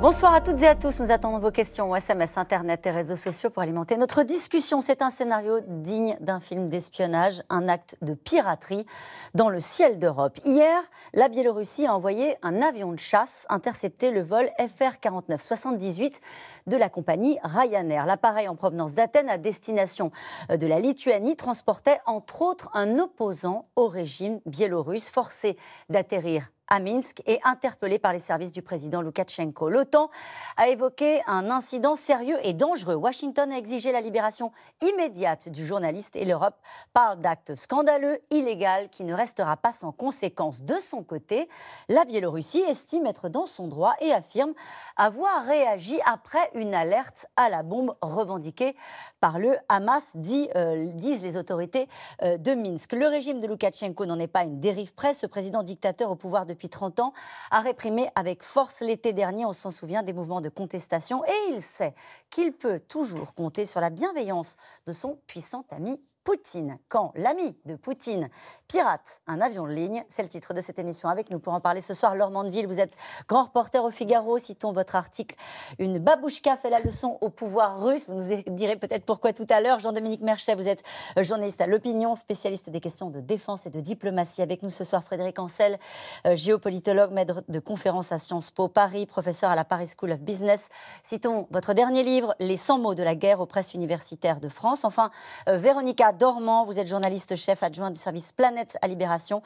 Bonsoir à toutes et à tous. Nous attendons vos questions au SMS, Internet et réseaux sociaux pour alimenter notre discussion. C'est un scénario digne d'un film d'espionnage, un acte de piraterie dans le ciel d'Europe. Hier, la Biélorussie a envoyé un avion de chasse intercepter le vol FR 4978 de la compagnie Ryanair. L'appareil en provenance d'Athènes à destination de la Lituanie transportait entre autres un opposant au régime biélorusse forcé d'atterrir à Minsk et interpellé par les services du président Loukachenko. L'OTAN a évoqué un incident sérieux et dangereux. Washington a exigé la libération immédiate du journaliste et l'Europe parle d'actes scandaleux, illégal, qui ne restera pas sans conséquences. De son côté, la Biélorussie estime être dans son droit et affirme avoir réagi après une alerte à la bombe revendiquée par le Hamas, dit, euh, disent les autorités euh, de Minsk. Le régime de Loukachenko n'en est pas une dérive près. Ce président dictateur au pouvoir depuis depuis 30 ans, a réprimé avec force l'été dernier, on s'en souvient, des mouvements de contestation. Et il sait qu'il peut toujours compter sur la bienveillance de son puissant ami Poutine, quand l'ami de Poutine pirate un avion de ligne. C'est le titre de cette émission. Avec nous pour en parler ce soir, Laure Mandeville, vous êtes grand reporter au Figaro. Citons votre article Une babouchka fait la leçon au pouvoir russe. Vous nous direz peut-être pourquoi tout à l'heure. Jean-Dominique Merchet, vous êtes journaliste à l'opinion, spécialiste des questions de défense et de diplomatie. Avec nous ce soir, Frédéric Ancel, euh, géopolitologue, maître de conférences à Sciences Po Paris, professeur à la Paris School of Business. Citons votre dernier livre, Les 100 mots de la guerre aux presses universitaires de France. Enfin, euh, Véronica Dormant, Vous êtes journaliste chef adjoint du service Planète à Libération.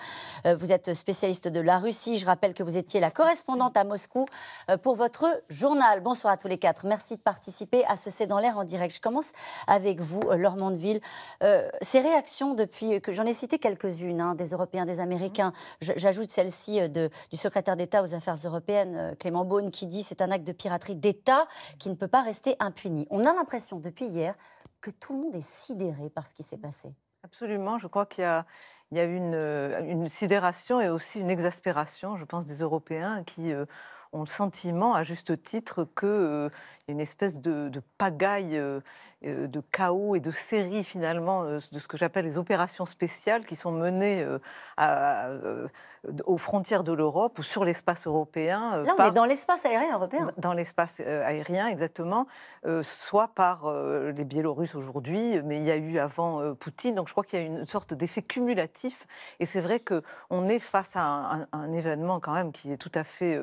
Euh, vous êtes spécialiste de la Russie. Je rappelle que vous étiez la correspondante à Moscou euh, pour votre journal. Bonsoir à tous les quatre. Merci de participer à ce C'est dans l'air en direct. Je commence avec vous, euh, Laure ces réactions depuis que j'en ai cité quelques-unes, hein, des Européens, des Américains. J'ajoute celle-ci du secrétaire d'État aux Affaires européennes, Clément Beaune, qui dit c'est un acte de piraterie d'État qui ne peut pas rester impuni. On a l'impression depuis hier que tout le monde est sidéré par ce qui s'est passé. Absolument, je crois qu'il y a, il y euh, une, sidération et aussi une exaspération, je pense, des Européens qui euh, ont le sentiment, à juste titre, qu'il euh, y a une espèce de, pagaille. Euh, de chaos et de série finalement euh, de ce que j'appelle les opérations spéciales qui sont menées euh, à, aux frontières de l'Europe ou sur l'espace européen. Là, on est dans l'espace aérien européen. Dans l'espace aérien, exactement, soit par les Biélorusses aujourd'hui, mais il y a eu avant Poutine. Donc je crois qu'il y a une sorte d'effet cumulatif. Et c'est vrai qu'on est face à un, événement quand même qui est tout à fait,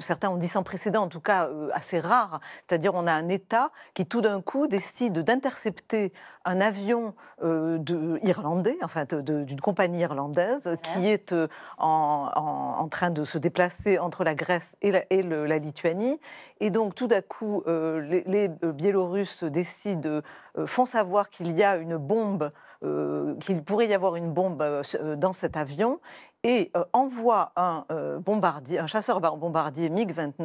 certains ont dit sans précédent, en tout cas assez rare. C'est-à-dire on a un État qui tout d'un coup décide d'intercepter un avion euh, de, irlandais, d'une compagnie irlandaise, qui est euh, en, train de se déplacer entre la Grèce et la, Lituanie. Et donc tout d'un coup, euh, les, les, Biélorusses décident, font savoir qu'il y a une bombe. qu'il pourrait y avoir une bombe dans cet avion et envoie un bombardier, un chasseur bombardier MiG-29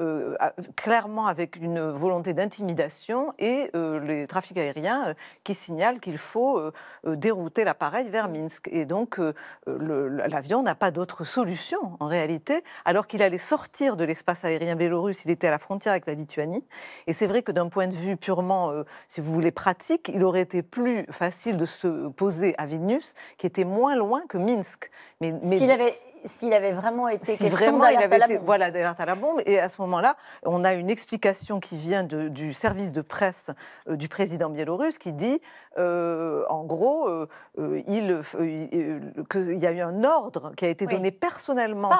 euh, clairement avec une volonté d'intimidation et euh, les trafics aériens euh, qui signalent qu'il faut dérouter l'appareil vers Minsk. Et donc l'avion n'a pas d'autre solution en réalité, alors qu'il allait sortir de l'espace aérien biélorusse, il était à la frontière avec la Lituanie. Et c'est vrai que d'un point de vue purement, si vous voulez, pratique, il aurait été plus facile de se poser à Vilnius, qui était moins loin que Minsk. Mais, mais... S'il avait s'il avait vraiment été si vraiment il avait été, voilà d'alerte à la bombe et à ce moment-là on a une explication qui vient du service de presse euh, du président biélorusse qui dit euh, en gros qu'il euh, y a eu un ordre qui a été donné personnellement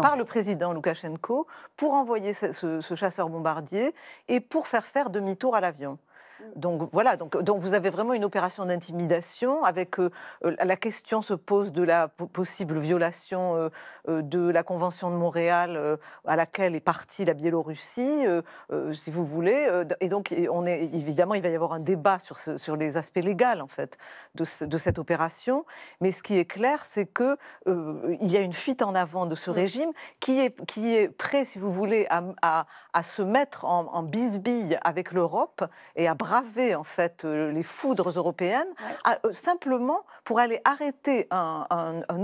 par, le président Loukachenko pour envoyer ce chasseur bombardier et pour faire faire demi-tour à l'avion. Donc voilà, donc, donc vous avez vraiment une opération d'intimidation avec euh, la question se pose de la possible violation euh, euh, de la Convention de Montréal à laquelle est partie la Biélorussie, si vous voulez. Et donc on est évidemment il va y avoir un débat sur, les aspects légaux en fait de, cette opération. Mais ce qui est clair, c'est que il y a une fuite en avant de ce régime qui est qui est prêt, si vous voulez, à, se mettre en, en bisbille avec l'Europe et à braver braver en fait euh, les foudres européennes euh, simplement pour aller arrêter un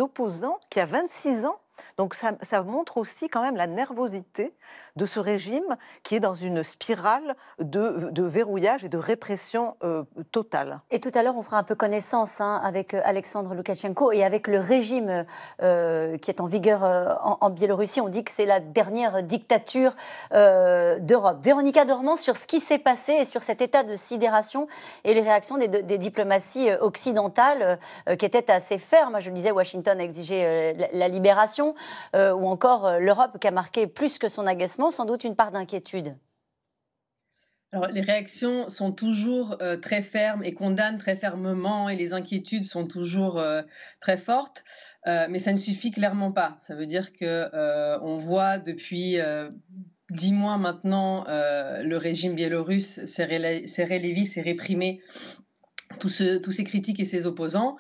opposant qui a 26 ans donc ça, montre aussi quand même la nervosité de ce régime qui est dans une spirale de, verrouillage et de répression euh, totale. Et tout à l'heure, on fera un peu connaissance hein, avec euh, Alexandre Loukachenko et avec le régime euh, qui est en vigueur en, Biélorussie. On dit que c'est la dernière dictature d'Europe. Véronica dormant sur ce qui s'est passé et sur cet état de sidération et les réactions des, diplomaties occidentales qui étaient assez fermes. Je le disais, Washington a exigé la libération. Euh, ou encore euh, l'Europe qui a marqué plus que son agacement, sans doute une part d'inquiétude alors, les réactions sont toujours euh, très fermes et condamnent très fermement et les inquiétudes sont toujours très fortes, mais ça ne suffit clairement pas. Ça veut dire qu'on voit depuis dix mois maintenant le régime biélorusse serrer les vis et réprimer tous, ses critiques et ses opposants.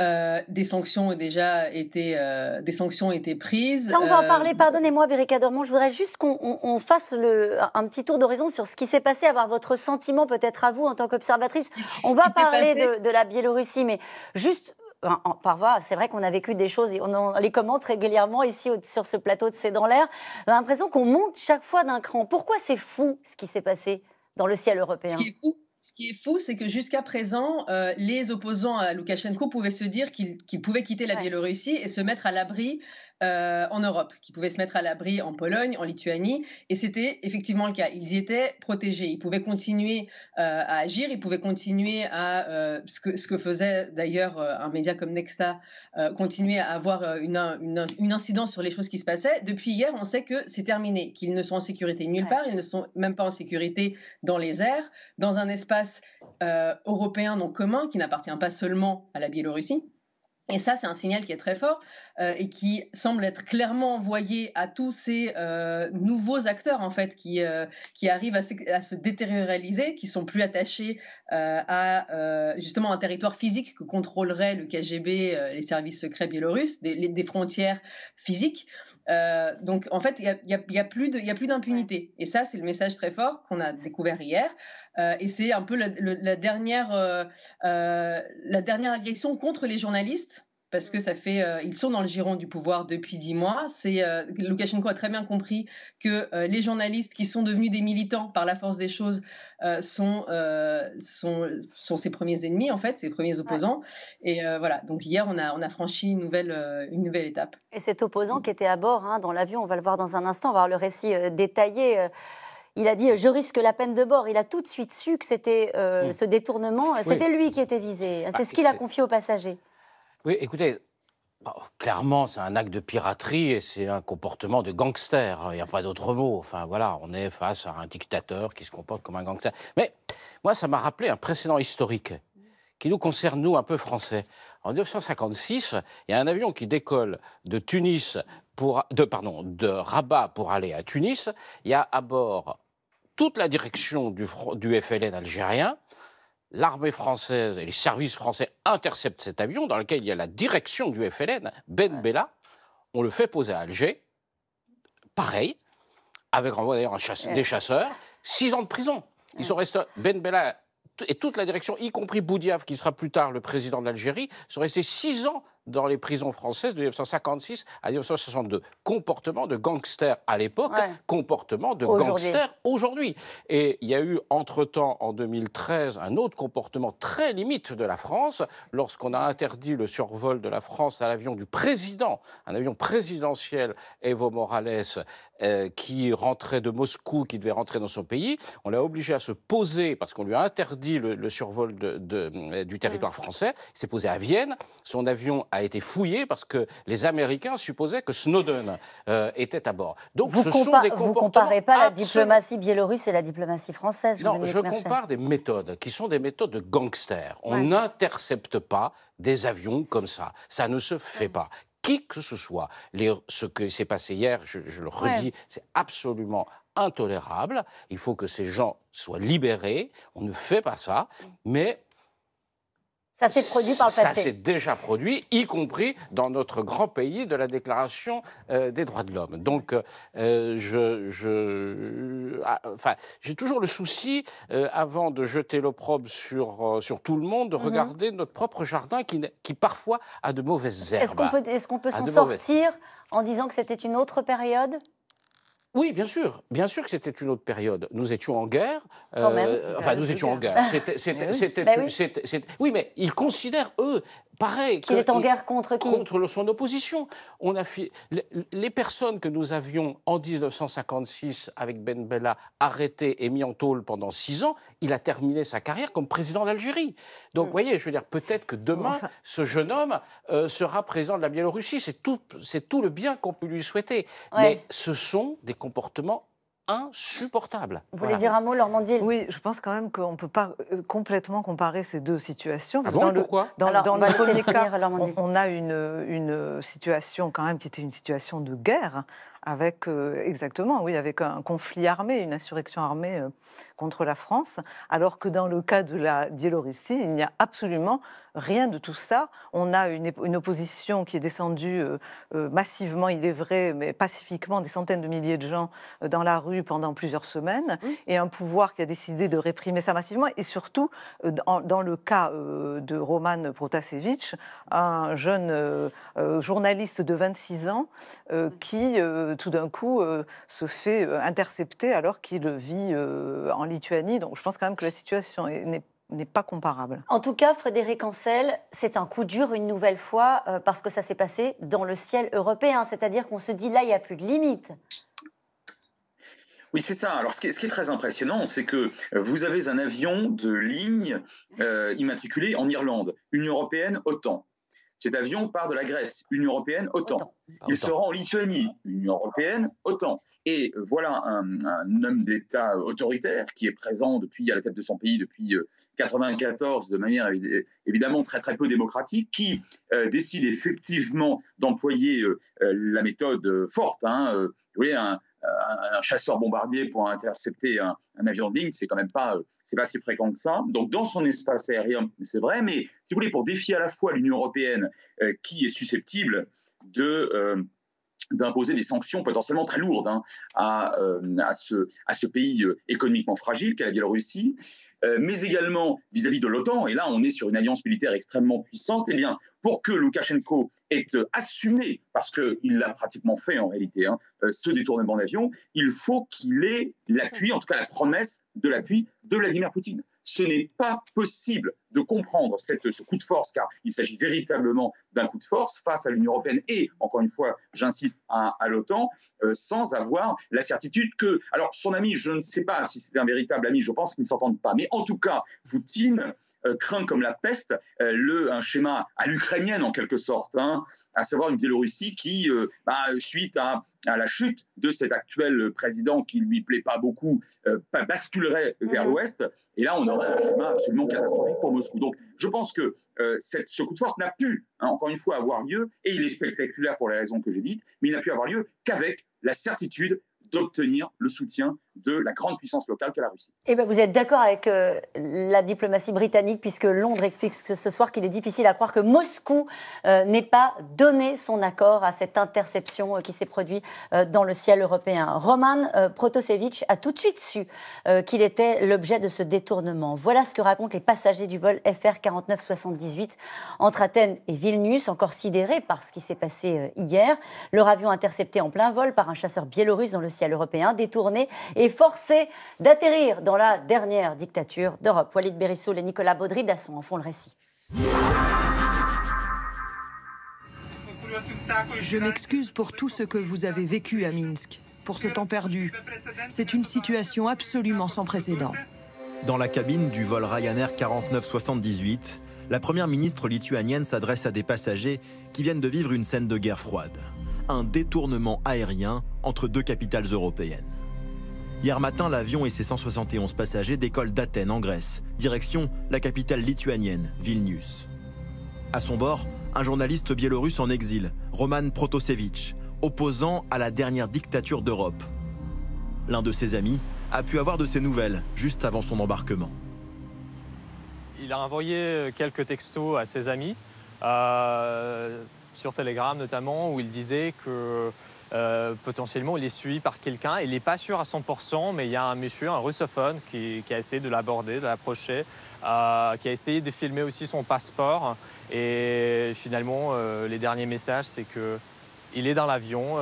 Euh, des sanctions ont déjà été, euh, des sanctions été prises. Ça, on va en euh, parler. Pardonnez-moi, Bérica Je voudrais juste qu'on fasse le, un petit tour d'horizon sur ce qui s'est passé, avoir votre sentiment peut-être à vous en tant qu'observatrice. On va parler de, la Biélorussie, mais juste en, par voie, c'est vrai qu'on a vécu des choses on, les commente régulièrement ici sur ce plateau de C'est dans l'air. On a l'impression qu'on monte chaque fois d'un cran. Pourquoi c'est fou ce qui s'est passé dans le ciel européen Ce qui est fou, ce qui est fou, c'est que jusqu'à présent, euh, les opposants à Loukachenko pouvaient se dire qu'ils pouvaient quitter la Biélorussie et se mettre à l'abri euh, en Europe, qui pouvaient se mettre à l'abri en Pologne, en Lituanie. Et c'était effectivement le cas. Ils y étaient protégés. Ils pouvaient continuer euh, à agir. Ils pouvaient continuer à, euh, ce, que, faisait d'ailleurs un média comme Nexta, continuer à avoir une, incidence sur les choses qui se passaient. Depuis hier, on sait que c'est terminé, qu'ils ne sont en sécurité nulle part. Ils ne sont même pas en sécurité dans les airs, dans un espace européen non commun qui n'appartient pas seulement à la Biélorussie. Et ça, c'est un signal qui est très fort euh, et qui semble être clairement envoyé à tous ces euh, nouveaux acteurs en fait qui, euh, arrivent à se, détérioriser, qui sont plus attachés à justement un territoire physique que contrôlerait le KGB, les services secrets biélorusses, des, frontières physiques. donc en fait, il n'y a, a, y a, plus d'impunité. Et ça, c'est le message très fort qu'on a découvert hier. Euh, et c'est un peu la, dernière, euh, euh, la dernière agression contre les journalistes. Parce que ça fait, ils sont dans le giron du pouvoir depuis dix mois. C'est Lukashenko a très bien compris que les journalistes qui sont devenus des militants par la force des choses sont, sont, ses premiers ennemis en fait, ses premiers opposants. Et voilà. Donc hier, on a, on franchi une nouvelle, une nouvelle étape. Et cet opposant qui était à bord hein, dans l'avion, on va le voir dans un instant, on va voir le récit détaillé il a dit euh, je risque la peine de bord ». Il a tout de suite su que c'était euh, hmm. ce détournement, c'était lui qui était visé. Bah, c'est ce qu'il a confié aux passagers. Oui, écoutez, bah, clairement, c'est un acte de piraterie et c'est un comportement de gangster. Il n'y a pas d'autre mot. Enfin, voilà, on est face à un dictateur qui se comporte comme un gangster. Mais moi, ça m'a rappelé un précédent historique qui nous concerne, nous, un peu français. En 1956, il y a un avion qui décolle de Tunis pour, de, pardon, de Rabat pour aller à Tunis. Il y a à bord toute la direction du, du FLN algérien, l'armée française et les services français interceptent cet avion dans lequel il y a la direction du FLN, Ben Bella. On le fait poser à Alger, pareil, avec envoi d'ailleurs des chasseurs, six ans de prison. Ils sont restés, Ben Bella et toute la direction, y compris Boudiaf, qui sera plus tard le président de l'Algérie, sont restés six ans dans les prisons françaises de 1956 à 1962. Comportement de gangster à l'époque, comportement de gangster aujourd'hui. Et il y a eu entre-temps, en 2013, un autre comportement très limite de la France, lorsqu'on a interdit le survol de la France à l'avion du président, un avion présidentiel, Evo Morales, euh, qui rentrait de Moscou, qui devait rentrer dans son pays. On l'a obligé à se poser, parce qu'on lui a interdit le, survol de, euh, du mm. territoire français. Il s'est posé à Vienne. Son avion a a été fouillé parce que les Américains supposaient que Snowden euh, était à bord. Donc vous ce Vous comparez pas la diplomatie biélorusse et la diplomatie française Non, je compare des méthodes qui sont des méthodes de gangsters. On n'intercepte pas des avions comme ça. Ça ne se fait pas qui que ce soit. ce qui s'est passé hier, je, le redis, c'est absolument intolérable. Il faut que ces gens soient libérés. On ne fait pas ça. Mm. Mais ça s'est produit par le passé. Ça s'est déjà produit, y compris dans notre grand pays de la Déclaration euh, des droits de l'homme. Donc, euh, je, ah, enfin, j'ai toujours le souci, euh, avant de jeter l'opprobre sur, sur tout le monde, de mhm. regarder notre propre jardin qui, qui, parfois a de mauvaises herbes. Est-ce qu'on peut, est peut s'en sortir en disant que c'était une autre période oui, bien sûr. Bien sûr que c'était une autre période. Nous étions en guerre. Euh, enfin, nous étions en guerre. Bah c'était, oui. mais ils considèrent, eux, Pareil. Qu'il est en guerre contre qui Contre son opposition. On a les, personnes que nous avions en 1956 avec Ben Bella arrêtées et mis en tôle pendant six ans, il a terminé sa carrière comme président d'Algérie. Donc, mm. voyez, je veux dire, peut-être que demain, ce jeune homme euh, sera président de la Biélorussie. C'est tout, c'est tout le bien qu'on peut lui souhaiter. Mais ce sont des comportements insupportable. Vous voulez dire un mot, Normandie Oui, je pense quand même qu'on ne peut pas euh, complètement comparer ces deux situations. Ah dans le, Dans, le premier cas, on, a une, une situation quand même qui était une situation de guerre avec euh, exactement, oui, avec un conflit armé, une insurrection armée euh, contre la France, alors que dans le cas de la Biélorussie, il n'y a absolument rien de tout ça. On a une, opposition qui est descendue euh, massivement, il est vrai, mais pacifiquement, des centaines de milliers de gens dans la rue pendant plusieurs semaines, et un pouvoir qui a décidé de réprimer ça massivement, et surtout, dans, dans, le cas de Roman Protasevich, un jeune journaliste de 26 ans qui euh, tout d'un coup, euh, se fait euh, intercepter alors qu'il vit en Lituanie. Donc je pense quand même que la situation n'est pas comparable. En tout cas, Frédéric Ancel, c'est un coup dur une nouvelle fois parce que ça s'est passé dans le ciel européen, c'est-à-dire qu'on se dit là, il n'y a plus de limite. Oui, c'est ça. Alors, ce qui, est, très impressionnant, c'est que vous avez un avion de ligne immatriculé en Irlande, Union européenne, OTAN. Cet avion part de la Grèce, Union européenne, autant. Ah, Il se rend en Lituanie, Union européenne, autant. Et voilà un, homme d'État autoritaire qui est présent depuis à la tête de son pays depuis 1994 euh, de manière évidemment très très peu démocratique, qui euh, décide effectivement d'employer euh, la méthode forte. Hein, vous voyez, un, euh, un, chasseur-bombardier pour intercepter un, avion de ligne, c'est quand même pas, euh, c'est pas si fréquent que ça. Donc, dans son espace aérien, c'est vrai, mais si vous voulez, pour défier à la fois l'Union européenne, euh, qui est susceptible de d'imposer des sanctions potentiellement très lourdes hein, euh, à, ce, pays euh, économiquement fragile qu'est la Biélorussie, euh, mais également vis-à-vis de l'OTAN, et là on est sur une alliance militaire extrêmement puissante, et eh bien pour que Loukachenko ait assumé, parce qu'il l'a pratiquement fait en réalité, hein, ce détournement d'avion, il faut qu'il ait l'appui, en tout cas la promesse de l'appui de Vladimir Poutine ce n'est pas possible de comprendre ce coup de force, car il s'agit véritablement d'un coup de force face à l'Union européenne et, encore une fois, j'insiste, à, l'OTAN, euh, sans avoir la certitude que... Alors, son ami, je ne sais pas si c'est un véritable ami, je pense qu'il ne s'entendent pas, mais en tout cas, Poutine euh, craint comme la peste euh, le, un schéma à l'ukrainienne en quelque sorte, hein, à savoir une Biélorussie qui, euh, bah, suite à, la chute de cet actuel président qui ne lui plaît pas beaucoup, basculerait vers mhm. l'Ouest. Et là, on aurait un schéma absolument catastrophique pour Moscou. Donc, je pense que cette, ce coup de force n'a pu, hein, encore une fois, avoir lieu, et il est spectaculaire pour les raisons que j'ai dites, mais il n'a pu avoir lieu qu'avec la certitude d'obtenir le soutien de la grande puissance locale qu'est la Russie. Et eh ben vous êtes d'accord avec euh, la diplomatie britannique, puisque Londres explique ce soir qu'il est difficile à croire que Moscou euh, n'ait pas donné son accord à cette interception euh, qui s'est produite dans le ciel européen. Roman Protosevich a tout de suite su qu'il était l'objet de ce détournement. Voilà ce que racontent les passagers du vol FR 4978 entre Athènes et Vilnius, encore sidérés par ce qui s'est passé hier. Leur avion intercepté en plein vol par un chasseur biélorusse dans le ciel européen, détourné et forcé d'atterrir dans la dernière dictature d'Europe. Walid Berissoul et Nicolas Baudry d'Asson en font le récit. Je m'excuse pour tout ce que vous avez vécu à Minsk, pour ce temps perdu. C'est une situation absolument sans précédent. Dans la cabine du vol Ryanair 4978, la première ministre lituanienne s'adresse à des passagers qui viennent de vivre une scène de guerre froide. Un détournement aérien entre deux capitales européennes. Hier matin, l'avion et ses 171 passagers décollent d'Athènes, en Grèce, direction la capitale lituanienne, Vilnius. À son bord, un journaliste biélorusse en exil, Roman Protosevitch, opposant à la dernière dictature d'Europe. L'un de ses amis a pu avoir de ses nouvelles juste avant son embarquement. Il a envoyé quelques textos à ses amis. Euh, sur Telegram notamment, où il disait que euh, potentiellement il est suivi par quelqu'un. Il n'est pas sûr à 100%, mais il y a un monsieur, un russophone, qui, a essayé de l'aborder, de l'approcher, euh, qui a essayé de filmer aussi son passeport. Et finalement, euh, les derniers messages, c'est que il est dans l'avion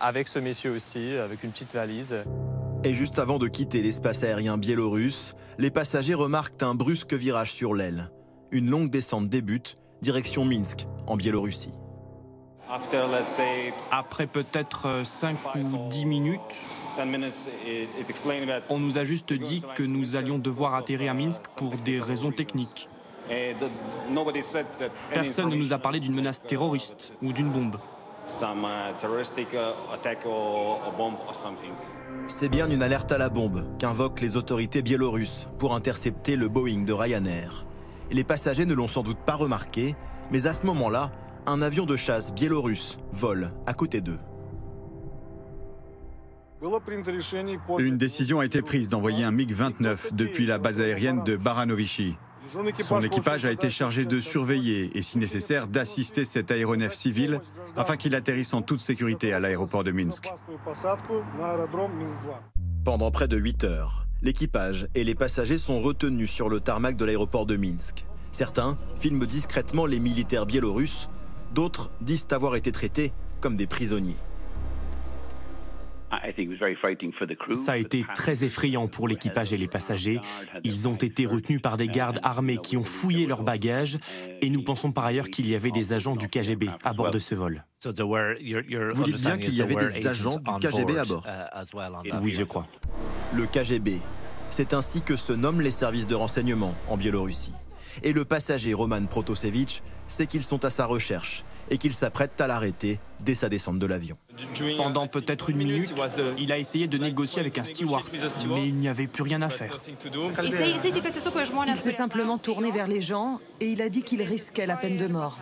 avec ce monsieur aussi, avec une petite valise. Et juste avant de quitter l'espace aérien biélorusse, les passagers remarquent un brusque virage sur l'aile. Une longue descente débute, direction Minsk, en Biélorussie. Après peut-être 5 euh, ou 10 minutes, on nous a juste dit que nous allions devoir atterrir à uh, Minsk pour des raisons techniques. Personne ne nous a parlé d'une menace uh, terroriste ou d'une bombe. Uh, C'est bien une alerte à la bombe qu'invoquent les autorités biélorusses pour intercepter le Boeing de Ryanair. Les passagers ne l'ont sans doute pas remarqué, mais à ce moment-là, un avion de chasse biélorusse vole à côté d'eux. Une décision a été prise d'envoyer un MiG-29 depuis la base aérienne de Baranovichi. Son équipage a été chargé de surveiller et, si nécessaire, d'assister cet aéronef civil afin qu'il atterrisse en toute sécurité à l'aéroport de Minsk. Pendant près de 8 heures, l'équipage et les passagers sont retenus sur le tarmac de l'aéroport de Minsk. Certains filment discrètement les militaires biélorusses D'autres disent avoir été traités comme des prisonniers. Ça a été très effrayant pour l'équipage et les passagers. Ils ont été retenus par des gardes armés qui ont fouillé leurs bagages et nous pensons par ailleurs qu'il y avait des agents du KGB à bord de ce vol. Vous dites bien qu'il y avait des agents du KGB à bord uh, Oui, je crois. Le KGB, c'est ainsi que se nomment les services de renseignement en Biélorussie. Et le passager Roman Protosevich c'est qu'ils sont à sa recherche et qu'ils s'apprêtent à l'arrêter dès sa descente de l'avion. Pendant peut-être une minute, il a essayé de négocier avec un steward, mais il n'y avait plus rien à faire. Il s'est simplement hein, tourné vers les gens et il a dit qu'il risquait la peine de mort.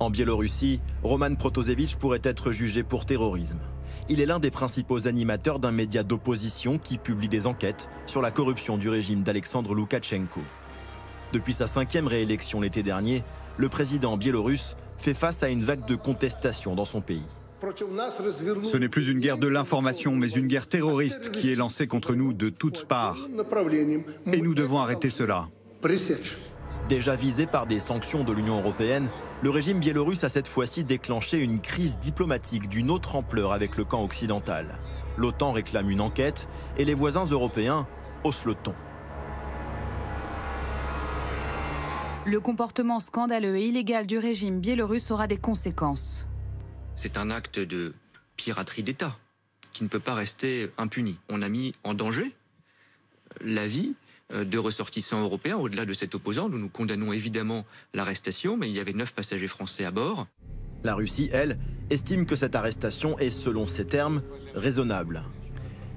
En Biélorussie, Roman Protosevich pourrait être jugé pour terrorisme. Il est l'un des principaux animateurs d'un média d'opposition qui publie des enquêtes sur la corruption du régime d'Alexandre Loukachenko. Depuis sa cinquième réélection l'été dernier, le président biélorusse fait face à une vague de contestation dans son pays. Ce n'est plus une guerre de l'information, mais une guerre terroriste qui est lancée contre nous de toutes parts. Et nous devons arrêter cela. Déjà visé par des sanctions de l'Union européenne, le régime biélorusse a cette fois-ci déclenché une crise diplomatique d'une autre ampleur avec le camp occidental. L'OTAN réclame une enquête et les voisins européens haussent le ton. Le comportement scandaleux et illégal du régime biélorusse aura des conséquences. C'est un acte de piraterie d'État qui ne peut pas rester impuni. On a mis en danger euh, la vie euh, de ressortissants européens au-delà de cet opposant. Nous nous condamnons évidemment l'arrestation, mais il y avait neuf passagers français à bord. La Russie, elle, estime que cette arrestation est, selon ses termes, raisonnable.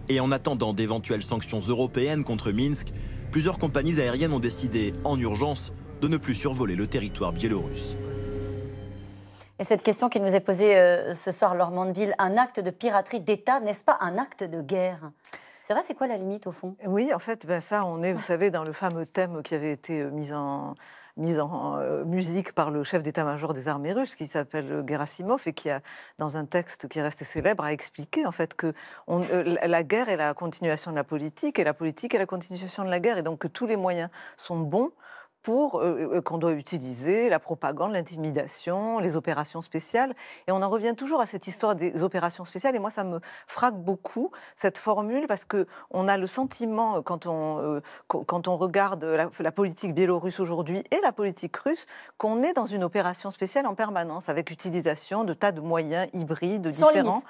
Et en attendant d'éventuelles sanctions européennes contre Minsk, plusieurs compagnies aériennes ont décidé, en urgence, de ne plus survoler le territoire biélorusse. Et cette question qui nous est posée euh, ce soir, Laure Mandeville, un acte de piraterie d'État, n'est-ce pas un acte de guerre c'est vrai, c'est quoi la limite au fond Oui, en fait, ben, ça, on est, vous savez, dans le fameux thème qui avait été euh, mis en, euh, musique par le chef d'état-major des armées russes qui s'appelle Gerasimov et qui a dans un texte qui est resté célèbre a expliqué en fait que la guerre est la continuation de la politique et la politique est la continuation de la guerre et donc que tous les moyens sont bons pour euh, euh, euh, qu'on doit utiliser la propagande, l'intimidation, les opérations spéciales. Et on en revient toujours à cette histoire des opérations spéciales. Et moi, ça me frappe beaucoup cette formule parce que on a le sentiment quand on quand on regarde la, politique biélorusse aujourd'hui et la politique russe qu'on est dans une opération spéciale en permanence avec utilisation de tas de moyens hybrides différents,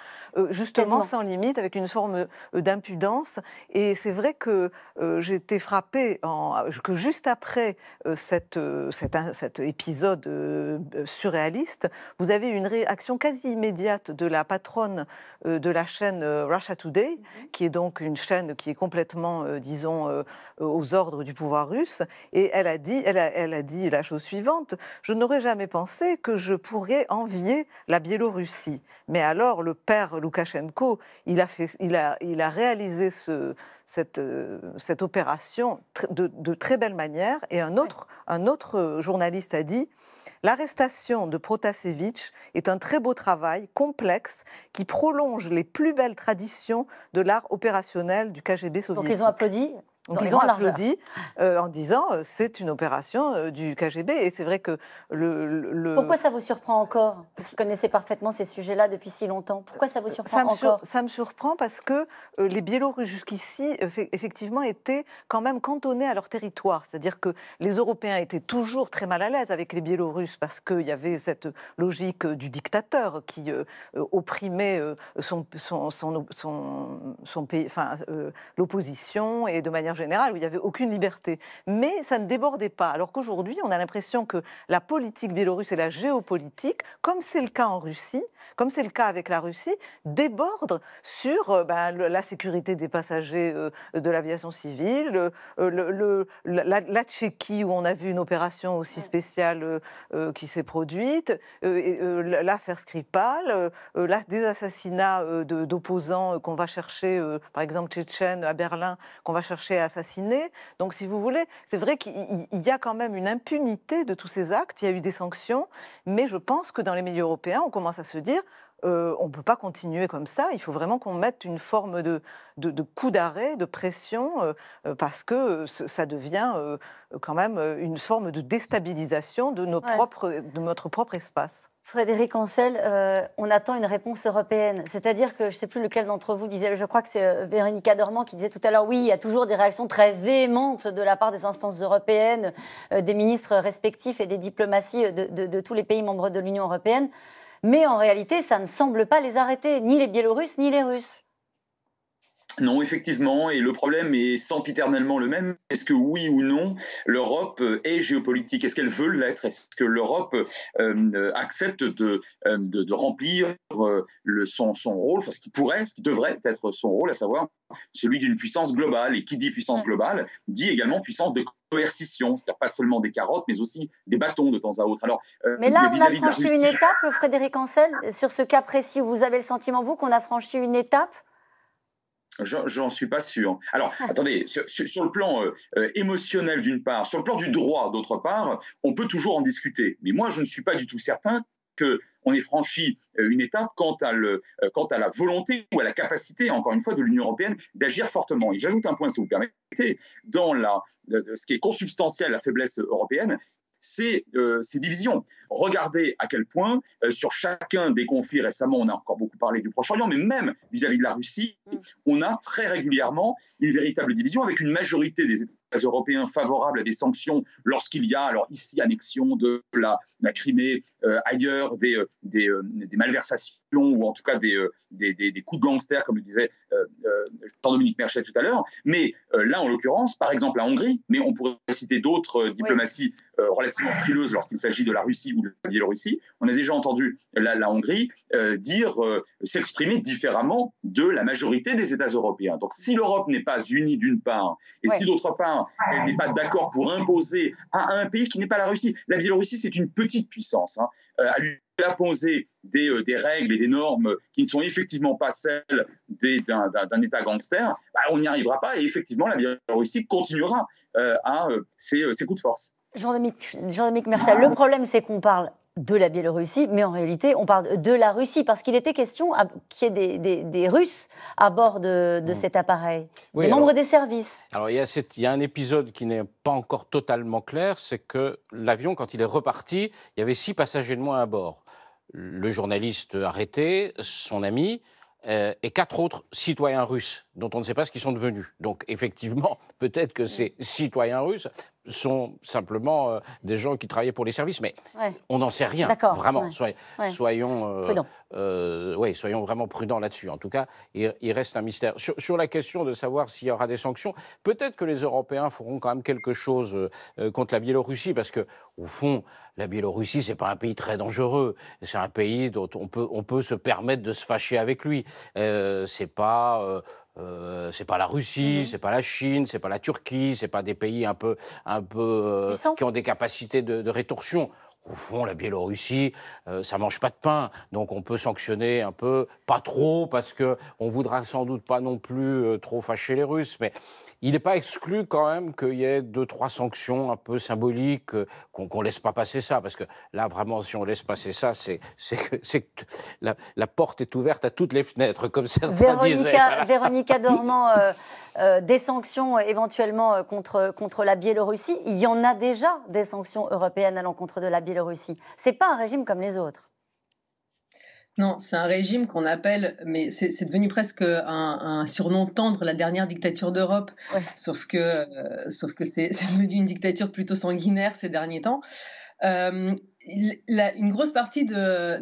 justement sans limite, avec une forme d'impudence. Et c'est vrai que j'étais frappée en, que juste après euh, cette, euh, cet épisode euh, surréaliste, vous avez une réaction quasi immédiate de la patronne de la chaîne Russia Today, mhm. qui est donc une chaîne qui est complètement, disons, aux ordres du pouvoir russe. Et elle a dit, elle a, elle a dit la chose suivante Je n'aurais jamais pensé que je pourrais envier la Biélorussie. Mais alors, le père Loukachenko, il a, fait, il a, il a réalisé ce, cette, euh, cette opération de, très belle manière. Et un autre, un autre euh, journaliste a dit L'arrestation de Protasevich est un très beau travail, complexe, qui prolonge les plus belles traditions de l'art opérationnel du KGB soviétique. Donc ils ont applaudi donc ils ont applaudi euh, en disant euh, c'est une opération euh, du KGB et c'est vrai que le, Pourquoi ça vous surprend encore Vous connaissez parfaitement ces sujets-là depuis si longtemps. Pourquoi ça vous surprend ça encore Ça me surprend parce que les Biélorusses jusqu'ici effectivement étaient quand même cantonnés à leur territoire, c'est-à-dire que les Européens étaient toujours très mal à l'aise avec les Biélorusses parce qu'il y avait cette logique du dictateur qui opprimait son, son, son, son, pays, enfin l'opposition et de manière général, où il n'y avait aucune liberté. Mais ça ne débordait pas. Alors qu'aujourd'hui, on a l'impression que la politique biélorusse et la géopolitique, comme c'est le cas en Russie, comme c'est le cas avec la Russie, débordent sur euh, ben, la sécurité des passagers euh, de l'aviation civile, euh, le, la, Tchéquie, où on a vu une opération aussi spéciale qui s'est produite, l'affaire Skripal, des assassinats d'opposants qu'on va chercher, par exemple tchétchène à Berlin, qu'on va chercher à assassiné. Donc, si vous voulez, c'est vrai qu'il y a quand même une impunité de tous ces actes. Il y a eu des sanctions, mais je pense que dans les milieux européens, on commence à se dire euh, on ne peut pas continuer comme ça. Il faut vraiment qu'on mette une forme de, coup d'arrêt, de pression, euh, euh, parce que ça devient quand même une forme de déstabilisation de, de notre propre espace. Frédéric Ancel, on attend une réponse européenne. C'est-à-dire que je ne sais plus lequel d'entre vous disait, je crois que c'est Véronica dormant qui disait tout à l'heure, oui, il y a toujours des réactions très véhémentes de la part des instances européennes, des ministres respectifs et des diplomaties de tous les pays membres de l'Union européenne mais en réalité, ça ne semble pas les arrêter, ni les Biélorusses, ni les Russes. Non, effectivement, et le problème est sempiternellement le même. Est-ce que oui ou non, l'Europe euh, est géopolitique Est-ce qu'elle veut l'être Est-ce que l'Europe euh, accepte de, euh, remplir son, rôle, enfin ce qui pourrait, ce qui devrait être son rôle, à savoir celui d'une puissance globale Et qui dit puissance globale dit également puissance de coercition, c'est-à-dire pas seulement des carottes, mais aussi des bâtons de temps à autre. Alors, mais là, on a franchi une étape, Frédéric Ancel, sur ce cas précis. Vous avez le sentiment, vous, qu'on a franchi une étape J'en suis pas sûr. Alors, ah. attendez, sur, le plan euh, euh, émotionnel d'une part, sur le plan du droit d'autre part, on peut toujours en discuter. Mais moi, je ne suis pas du tout certain qu'on ait franchi euh, une étape quant à, la volonté ou à la capacité, encore une fois, de l'Union européenne d'agir fortement. Et j'ajoute un point, si vous permettez, dans ce qui est consubstantiel à la faiblesse européenne, ces, euh, ces divisions. Regardez à quel point, euh, sur chacun des conflits récemment, on a encore beaucoup parlé du Proche-Orient, mais même vis-à-vis -vis de la Russie, mm. on a très régulièrement une véritable division avec une majorité des États européens favorables à des sanctions lorsqu'il y a, alors ici, annexion de la, Crimée, euh, ailleurs, des, euh, euh, des, malversations ou en tout cas des, des coups de gangsters, comme le disait Jean-Dominique Merchet tout à l'heure. Mais là, en l'occurrence, par exemple, la Hongrie, mais on pourrait citer d'autres diplomaties relativement frileuses lorsqu'il s'agit de la Russie ou de la Biélorussie. On a déjà entendu la, la Hongrie dire, s'exprimer différemment de la majorité des États européens. Donc si l'Europe n'est pas unie d'une part, et si d'autre part, Hein, elle n'est pas d'accord pour imposer à un pays qui n'est pas la Russie. La Biélorussie, c'est une petite puissance. à hein. euh, lui imposer euh, des, règles et des normes qui ne sont effectivement pas celles d'un État gangster, bah, on n'y arrivera pas et effectivement la Biélorussie continuera euh, à ses, coups de force. Jean-Dominique le problème c'est qu'on parle de la Biélorussie, mais en réalité, on parle de la Russie, parce qu'il était question qu'il y ait des, Russes à bord de, mm. cet appareil, des membres des services. Alors, il y, il y a un épisode qui n'est pas encore totalement clair, c'est que l'avion, quand il est reparti, il y avait six passagers de moins à bord. Le journaliste arrêté, son ami, euh, et quatre autres citoyens russes dont on ne sait pas ce qu'ils sont devenus. Donc effectivement, peut-être que mm. ces citoyens russes sont simplement euh, des gens qui travaillaient pour les services, mais on n'en sait rien. Vraiment, soyons, euh, euh, soyons vraiment prudents là-dessus. En tout cas, il, reste un mystère. Sur, la question de savoir s'il y aura des sanctions, peut-être que les Européens feront quand même quelque chose contre la Biélorussie, parce que au fond, la Biélorussie, n'est pas un pays très dangereux. C'est un pays dont on peut, on peut se permettre de se fâcher avec lui. c'est pas euh, c'est pas la Russie, mhm. c'est pas la Chine, c'est pas la Turquie, c'est pas des pays un peu, un peu euh, qui ont des capacités de, rétorsion. Au fond, la Biélorussie, euh, ça mange pas de pain, donc on peut sanctionner un peu, pas trop, parce que on voudra sans doute pas non plus euh, trop fâcher les Russes, mais il n'est pas exclu quand même qu'il y ait deux, trois sanctions un peu symboliques, euh, qu'on ne laisse pas passer ça, parce que là, vraiment, si on laisse passer ça, c'est que la, porte est ouverte à toutes les fenêtres, comme certains Véronica, disaient. Véronica Dormant, euh, euh, des sanctions éventuellement contre, contre la Biélorussie, il y en a déjà des sanctions européennes à l'encontre de la Biélorussie. Ce n'est pas un régime comme les autres. Non, c'est un régime qu'on appelle, mais c'est devenu presque un, surnom tendre, la dernière dictature d'Europe. Sauf que, euh, sauf que c'est devenu une dictature plutôt sanguinaire ces derniers temps. Euh, une grosse partie de,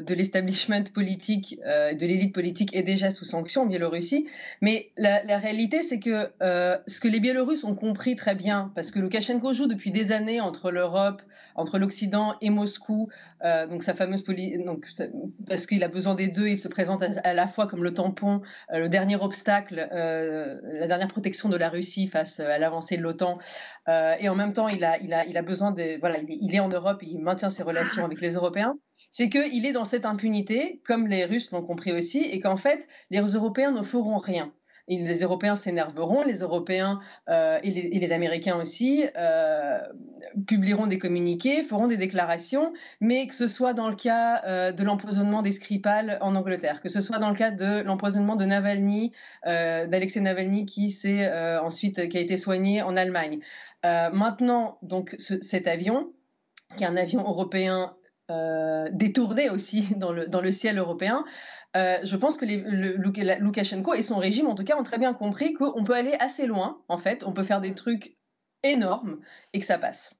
de, l'establishment politique, euh, de l'élite politique est déjà sous sanction en Biélorussie. Mais la, réalité, c'est que euh, ce que les Biélorusses ont compris très bien, parce que Loukachenko joue depuis des années entre l'Europe, entre l'Occident et Moscou, euh, donc sa fameuse donc, parce qu'il a besoin des deux, il se présente à, la fois comme le tampon, le dernier obstacle, la dernière protection de la Russie face à l'avancée de l'OTAN. et en même temps, il a, il a, il a besoin de. Voilà, il est, il est en Europe il maintient ses relations avec les Européens, c'est qu'il est dans cette impunité, comme les Russes l'ont compris aussi, et qu'en fait, les Européens ne feront rien. les Européens s'énerveront, les Européens euh, et, les, Américains aussi euh, publieront des communiqués, feront des déclarations, mais que ce soit dans le cas euh, de l'empoisonnement des Skripal en Angleterre, que ce soit dans le cas de l'empoisonnement de Navalny, d'Alexei Navalny qui s'est ensuite qui a été soigné en Allemagne. maintenant, donc cet avion, qui un avion européen euh, détourné aussi dans le, ciel européen, euh, je pense que les, et son régime, en tout cas, ont très bien compris qu'on peut aller assez loin, en fait, on peut faire des mm. trucs énormes et que ça passe.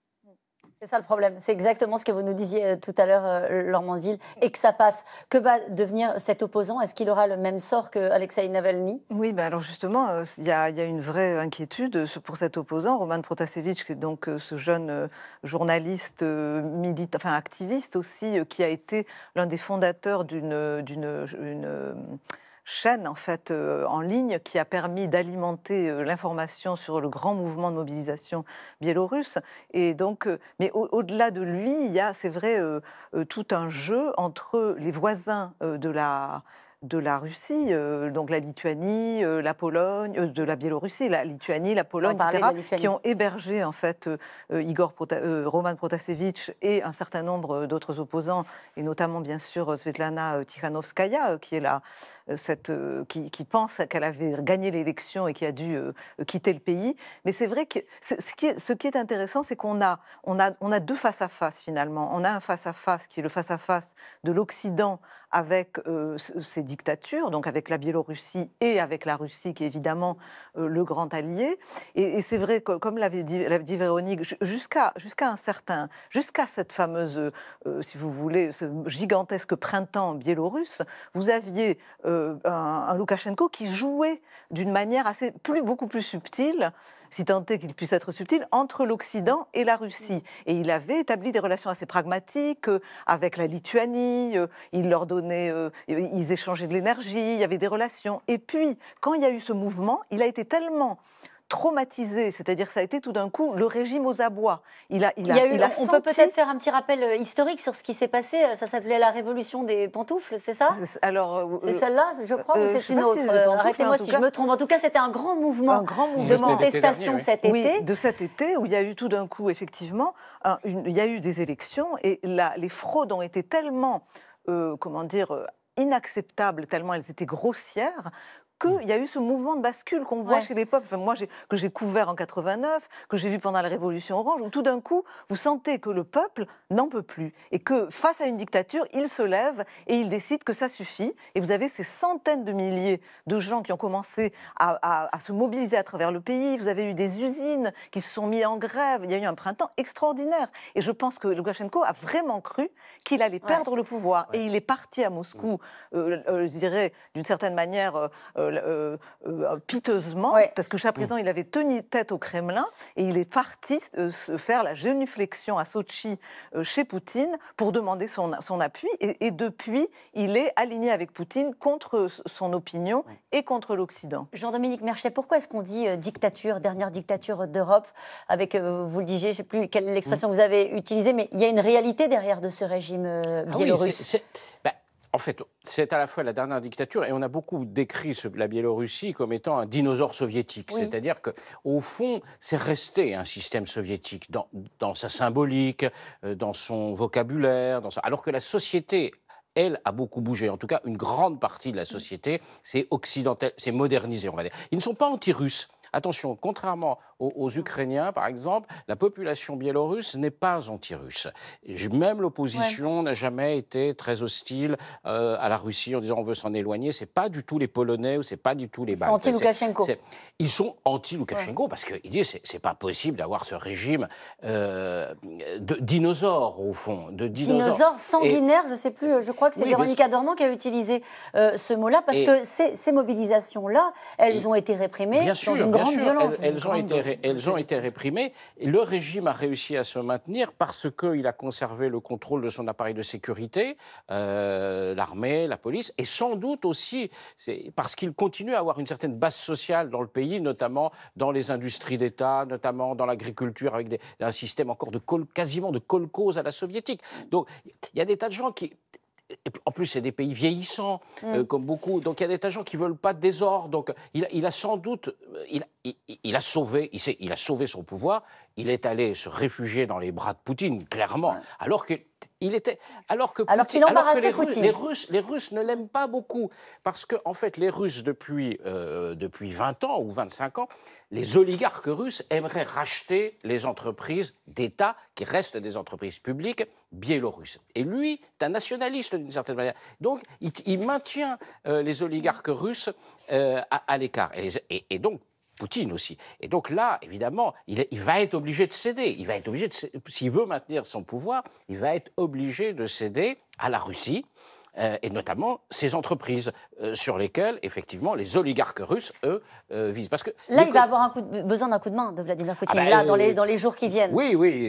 C'est ça le problème. C'est exactement ce que vous nous disiez euh, tout à l'heure, euh, Lormandville, et que ça passe. Que va devenir cet opposant Est-ce qu'il aura le même sort que Alexei Navalny Oui, mais alors justement, euh, il y, a, une vraie inquiétude pour cet opposant, Roman Protasevich, qui est donc ce jeune journaliste enfin activiste aussi, qui a été l'un des fondateurs d'une chaîne en fait euh, en ligne qui a permis d'alimenter euh, l'information sur le grand mouvement de mobilisation biélorusse. Et donc, euh, mais au-delà de lui, il y a, c'est vrai, tout un jeu entre les voisins de la de la Russie, euh, donc la Lituanie, euh, la Pologne, euh, de la Biélorussie, la Lituanie, la Pologne, etc., qui ont hébergé en fait Igor Roman Protasevich et un certain nombre d'autres opposants, et notamment bien sûr Svetlana Tikhanovskaya, qui est là, cette, qui, pense qu'elle avait gagné l'élection et qui a dû quitter le pays. Mais c'est vrai que ce, qui est, ce, qui est, intéressant, c'est qu'on a, on a, on a deux face à face finalement. On a un face à face qui est le face à face de l'Occident avec euh, ces dictatures, donc avec la Biélorussie et avec la Russie, qui est évidemment euh, le grand allié. Et, c'est vrai comme l'avait dit, Véronique, jusqu'à jusqu un certain, jusqu'à cette fameuse, euh, si vous voulez, ce gigantesque printemps biélorusse, vous aviez un, Lukashenko Loukachenko qui jouait d'une manière assez plus, beaucoup plus subtile si tant est qu'il puisse être subtil, entre l'Occident et la Russie. Et il avait établi des relations assez pragmatiques euh, avec la Lituanie, euh, il leur donnait, euh, ils échangeaient de l'énergie, il y avait des relations. Et puis, quand il y a eu ce mouvement, il a été tellement traumatisé, c'est-à-dire ça a été tout d'un coup le régime aux abois. Il a, il a, on peut peut-être faire un petit rappel euh, historique sur ce qui s'est passé. Euh, ça s'appelait la révolution des pantoufles, c'est ça Alors, euh, c'est celle-là, je crois, ou c'est une autre moi si je me trompe. En tout cas, c'était un grand mouvement, un grand mouvement. de contestation cet été. de cet été où il y a eu tout d'un coup, effectivement, il y a eu des élections et là, les fraudes ont été tellement, comment dire, inacceptables, tellement elles étaient grossières, qu'il mm. y a eu ce mouvement de bascule qu'on voit chez les peuples, enfin, moi, que j'ai couvert en 89, que j'ai vu pendant la Révolution orange, où tout d'un coup, vous sentez que le peuple n'en peut plus et que face à une dictature, il se lève et il décide que ça suffit. Et vous avez ces centaines de milliers de gens qui ont commencé à, se mobiliser à travers le pays. Vous avez eu des usines qui se sont mises en grève. Il y a eu un printemps extraordinaire. Et je pense que Lukashenko a vraiment cru qu'il allait perdre le pouvoir. Et il est parti à Moscou, mm. euh, euh, je dirais, d'une certaine manière. Euh, euh, euh, piteusement, parce que jusqu'à présent, il avait tenu tête au Kremlin et il est parti euh, se faire la génuflexion à Sochi chez Poutine pour demander son, son appui. Et, depuis, il est aligné avec Poutine contre son opinion et contre l'Occident. Jean-Dominique Merchet, pourquoi est-ce qu'on dit dictature, dernière dictature d'Europe, avec, vous le disiez, je ne sais plus quelle hmm. expression vous avez utilisée, mais il y a une réalité derrière de ce régime ah biélorusse bah, en fait, c'est à la fois la dernière dictature et on a beaucoup décrit la Biélorussie comme étant un dinosaure soviétique. C'est-à-dire que, au fond, c'est resté un système soviétique dans, sa symbolique, euh, dans son vocabulaire, dans alors que la société elle, a beaucoup bougé. En tout cas, une grande partie de la mm. société s'est occidentale, s'est modernisée, on va dire. Ils ne sont pas anti-russes. Attention, contrairement aux, mmh. Ukrainiens, par exemple, la population biélorusse n'est pas anti-russe. Même l'opposition n'a jamais été très hostile euh, à la Russie en disant on veut s'en éloigner. C'est pas du tout les Polonais ou c'est pas du tout les Baltes. anti Ils sont anti-Loukachenko ouais. parce qu'ils disent c'est pas possible d'avoir ce régime euh, de dinosaures au fond, de dinosaure. sanguinaire, je sais plus. Je crois que c'est oui, Véronique qui a utilisé euh, ce mot-là parce que ces, mobilisations-là, elles ont été réprimées bien Bien sûr, Elles, ont été, elles, réprimées. Le régime a réussi à se maintenir parce qu'il a conservé le contrôle de son appareil de sécurité, euh, l'armée, la police, et sans doute aussi parce qu'il continue à avoir une certaine base sociale dans le pays, notamment dans les industries d'État, notamment dans l'agriculture, avec un système encore de col, quasiment de à la soviétique. Donc il y a des tas de gens qui en plus, c'est des pays vieillissants, mm. euh, comme beaucoup. Donc, il y a des gens qui ne veulent pas de désordre. Donc, il, a sans doute. Euh, a sauvé, il a sauvé son pouvoir il est allé se réfugier dans les bras de Poutine, clairement, alors que il était alors que, Poutine, les, Russes, les, Russes, ne l'aiment pas beaucoup parce que en fait les Russes depuis euh, depuis 20 ans ou 25 ans, les oligarques russes aimeraient racheter les entreprises d'État qui restent des entreprises publiques biélorusses. Et lui, est un nationaliste d'une certaine manière. Donc il, maintient euh, les oligarques russes euh, à, l'écart. et donc Poutine aussi. Et donc là, évidemment, il, va être obligé de céder. Il va être obligé, s'il veut maintenir son pouvoir, il va être obligé de céder à la Russie. Euh, et notamment ses entreprises euh, sur lesquelles, effectivement, les oligarques russes, eux, euh, visent. Parce que là, il va avoir besoin d'un coup de main de Vladimir ah Poutine, ben, là, dans les, dans les, jours qui viennent. Oui, oui.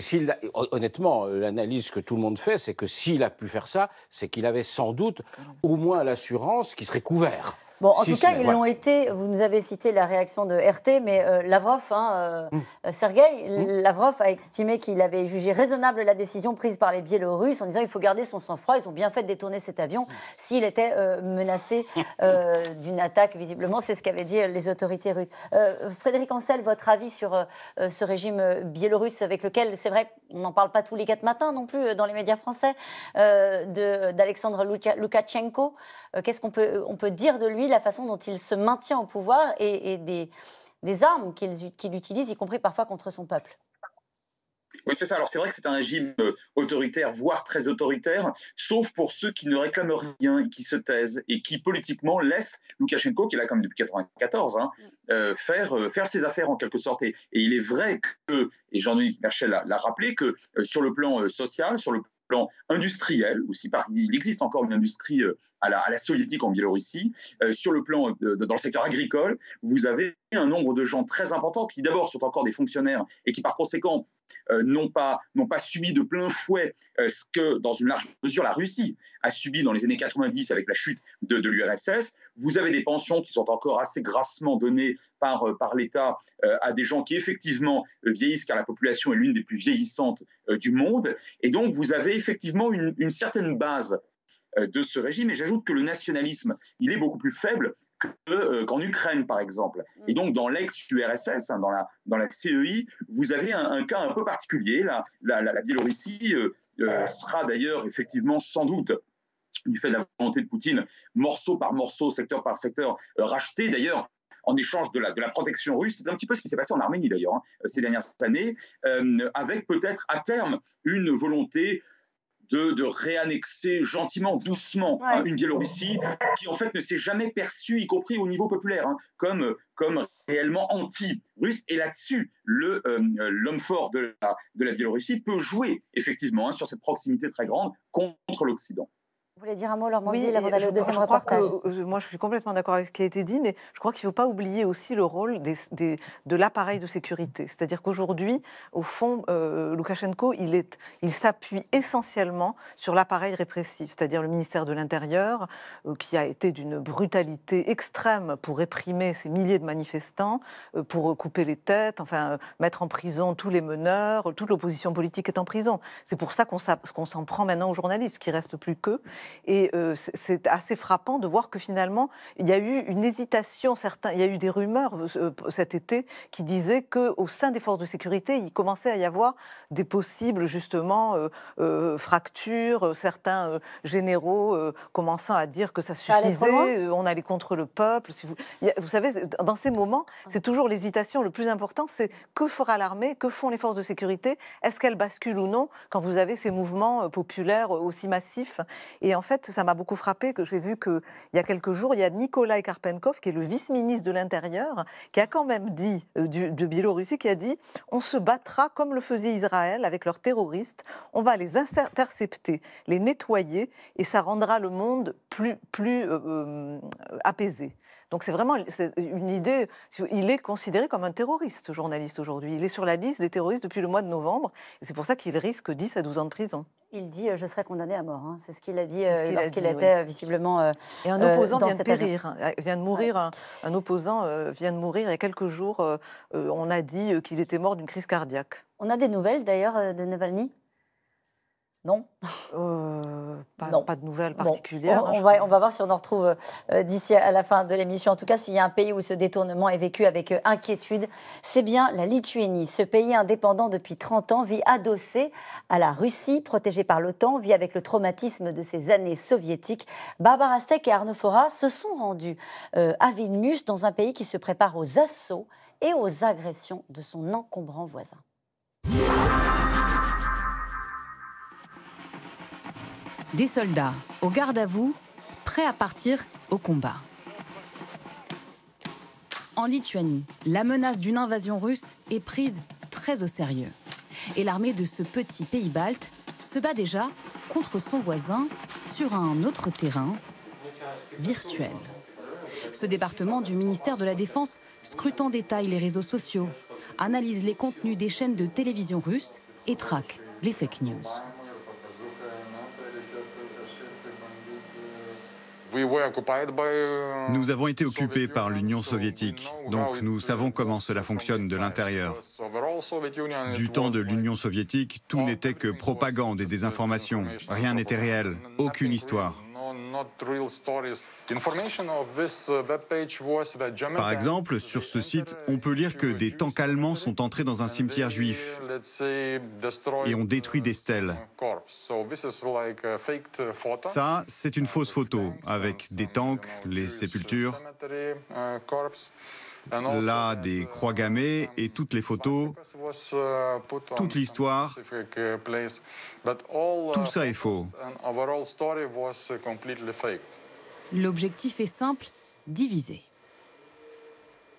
Honnêtement, l'analyse que tout le monde fait, c'est que s'il a pu faire ça, c'est qu'il avait sans doute au moins l'assurance qu'il serait couvert. Bon, en tout cas, ils l'ont été. Vous nous avez cité la réaction de RT, mais euh, Lavrov, hein, euh, mm. euh, mm. Lavrov a estimé qu'il avait jugé raisonnable la décision prise par les Biélorusses en disant qu'il faut garder son sang-froid. Ils ont bien fait de détourner cet avion mm. s'il était menacé d'une attaque, visiblement. C'est ce qu'avaient dit les autorités russes. Frédéric Ancel, votre avis sur ce régime biélorusse avec lequel, c'est vrai, on n'en parle pas tous les quatre matins non plus dans les médias français, d'Alexandre Loukachenko. Qu'est-ce qu'on peut, on peut dire de lui la façon dont il se maintient au pouvoir et, des, des, armes qu'il utilise, y compris parfois contre son peuple. Oui, c'est ça. Alors, c'est vrai que c'est un régime euh, autoritaire, voire très autoritaire, sauf pour ceux qui ne réclament rien, qui se taisent et qui, politiquement, laissent Loukachenko, qui est là comme depuis 1994, hein, mm. euh, faire, euh, faire ses affaires en quelque sorte. Et, il est vrai que, et Jean-Louis Merchel l'a rappelé, que sur le plan social, sur le plan plan industriel aussi, par, il existe encore une industrie euh, à la, soviétique en Biélorussie. Euh, sur le plan, dans le secteur agricole, vous avez un nombre de gens très importants qui d'abord sont encore des fonctionnaires et qui par conséquent euh, n'ont pas, subi de plein fouet euh, ce que, dans une large mesure, la Russie a subi dans les années 90 avec la chute de, l'URSS. Vous avez des pensions qui sont encore assez grassement données par, euh, l'État à des gens qui, effectivement, vieillissent, car la population est l'une des plus vieillissantes du monde. Et donc, vous avez effectivement une certaine base euh, de ce régime. Et j'ajoute que le nationalisme, il est beaucoup plus faible euh, qu'en Ukraine, par exemple. Et donc, dans l'ex-URSS, hein, dans, la, dans CEI, vous avez un, cas un peu particulier. La, la, Biélorussie euh, sera d'ailleurs, effectivement, sans doute du fait de la volonté de Poutine, morceau par morceau, secteur par secteur, rachetée racheté d'ailleurs en échange de la, protection russe. C'est un petit peu ce qui s'est passé en Arménie d'ailleurs hein, ces dernières années, avec peut-être à terme une volonté de, réannexer gentiment, doucement, hein, une Biélorussie qui en fait ne s'est jamais perçue, y compris au niveau populaire, hein, comme, comme réellement anti-russe. Et là-dessus, euh, l'homme fort de la, de la Biélorussie peut jouer effectivement hein, sur cette proximité très grande contre l'Occident. Vous voulez dire un mot, alors oui, avant d'aller au deuxième je reportage euh, Moi, je suis complètement d'accord avec ce qui a été dit, mais je crois qu'il ne faut pas oublier aussi le rôle de l'appareil de sécurité. C'est-à-dire qu'aujourd'hui, au fond, euh, Loukachenko, il, il s'appuie essentiellement sur l'appareil répressif, c'est-à-dire le ministère de l'Intérieur, euh, qui a été d'une brutalité extrême pour réprimer ces milliers de manifestants, pour couper les têtes, enfin, mettre en prison tous les meneurs, toute l'opposition politique est en prison. C'est pour ça qu'on s'en prend maintenant aux journalistes, qui restent plus qu'eux. Et euh, c'est assez frappant de voir que finalement, il y a eu une hésitation. Certains, il y a eu des rumeurs euh, euh, cet été qui disaient qu'au sein des forces de sécurité, il commençait à y avoir des possibles, justement, fractures. Certains généraux commençant à dire que ça suffisait, on allait contre le peuple. vous... vous savez, dans ces moments, c'est toujours l'hésitation. Le plus important, c'est que fera l'armée, que font les forces de sécurité, est-ce qu'elles basculent ou non quand vous avez ces mouvements populaires aussi massifs. Et en fait, ça m'a beaucoup frappé que j'ai vu qu'il y a quelques jours, il y a Nikolai Karpenkov, qui est le vice-ministre de l'Intérieur, qui a quand même dit, euh, de Biélorussie, qui a dit on se battra comme le faisait Israël avec leurs terroristes, on va les intercepter, les nettoyer, et ça rendra le monde plus, plus euh, euh, apaisé. Donc c'est vraiment une idée. Il est considéré comme un terroriste, journaliste, aujourd'hui. Il est sur la liste des terroristes depuis le mois de novembre. et C'est pour ça qu'il risque 10 à 12 ans de prison. Il dit euh, je serai condamné à mort. Hein. C'est ce qu'il a dit euh, lorsqu'il était euh, visiblement. et un opposant vient de périr, hein. ah, vient de mourir. Hein. Un, opposant vient de mourir. Il y a quelques jours, on a dit qu'il était mort d'une crise cardiaque. On a des nouvelles d'ailleurs de Navalny euh, non pas, de nouvelles particulières. Hein, on, va, voir si on en retrouve euh, d'ici à la fin de l'émission. En tout cas, s'il y a un pays où ce détournement est vécu avec euh, inquiétude, c'est bien la Lituanie. Ce pays indépendant depuis 30 ans vit adossé à la Russie, protégé par l'OTAN, vit avec le traumatisme de ses années soviétiques. Barbara Steck et Arnaud Fora se sont rendus à Vilnius, dans un pays qui se prépare aux assauts et aux agressions de son encombrant voisin. Des soldats au garde à vous, prêts à partir au combat. En Lituanie, la menace d'une invasion russe est prise très au sérieux. Et l'armée de ce petit pays balte se bat déjà contre son voisin sur un autre terrain virtuel. Ce département du ministère de la Défense scrute en détail les réseaux sociaux, analyse les contenus des chaînes de télévision russes et traque les fake news. Euh, nous avons été occupés par l'Union soviétique, donc nous savons comment cela fonctionne de l'intérieur. Du temps de l'Union soviétique, tout n'était que propagande et désinformation. Rien n'était réel, aucune histoire. Uh, Par exemple, sur ce site, on peut lire que des tanks allemands sont entrés dans un cimetière juif uh, et ont détruit des uh, stèles. Ça, c'est une fausse photo avec des tanks, les sépultures. Ah là des euh, croix gammées et toutes les photos, euh, toute l'histoire, euh, uh, tout ça est faux. Uh, L'objectif est simple, diviser.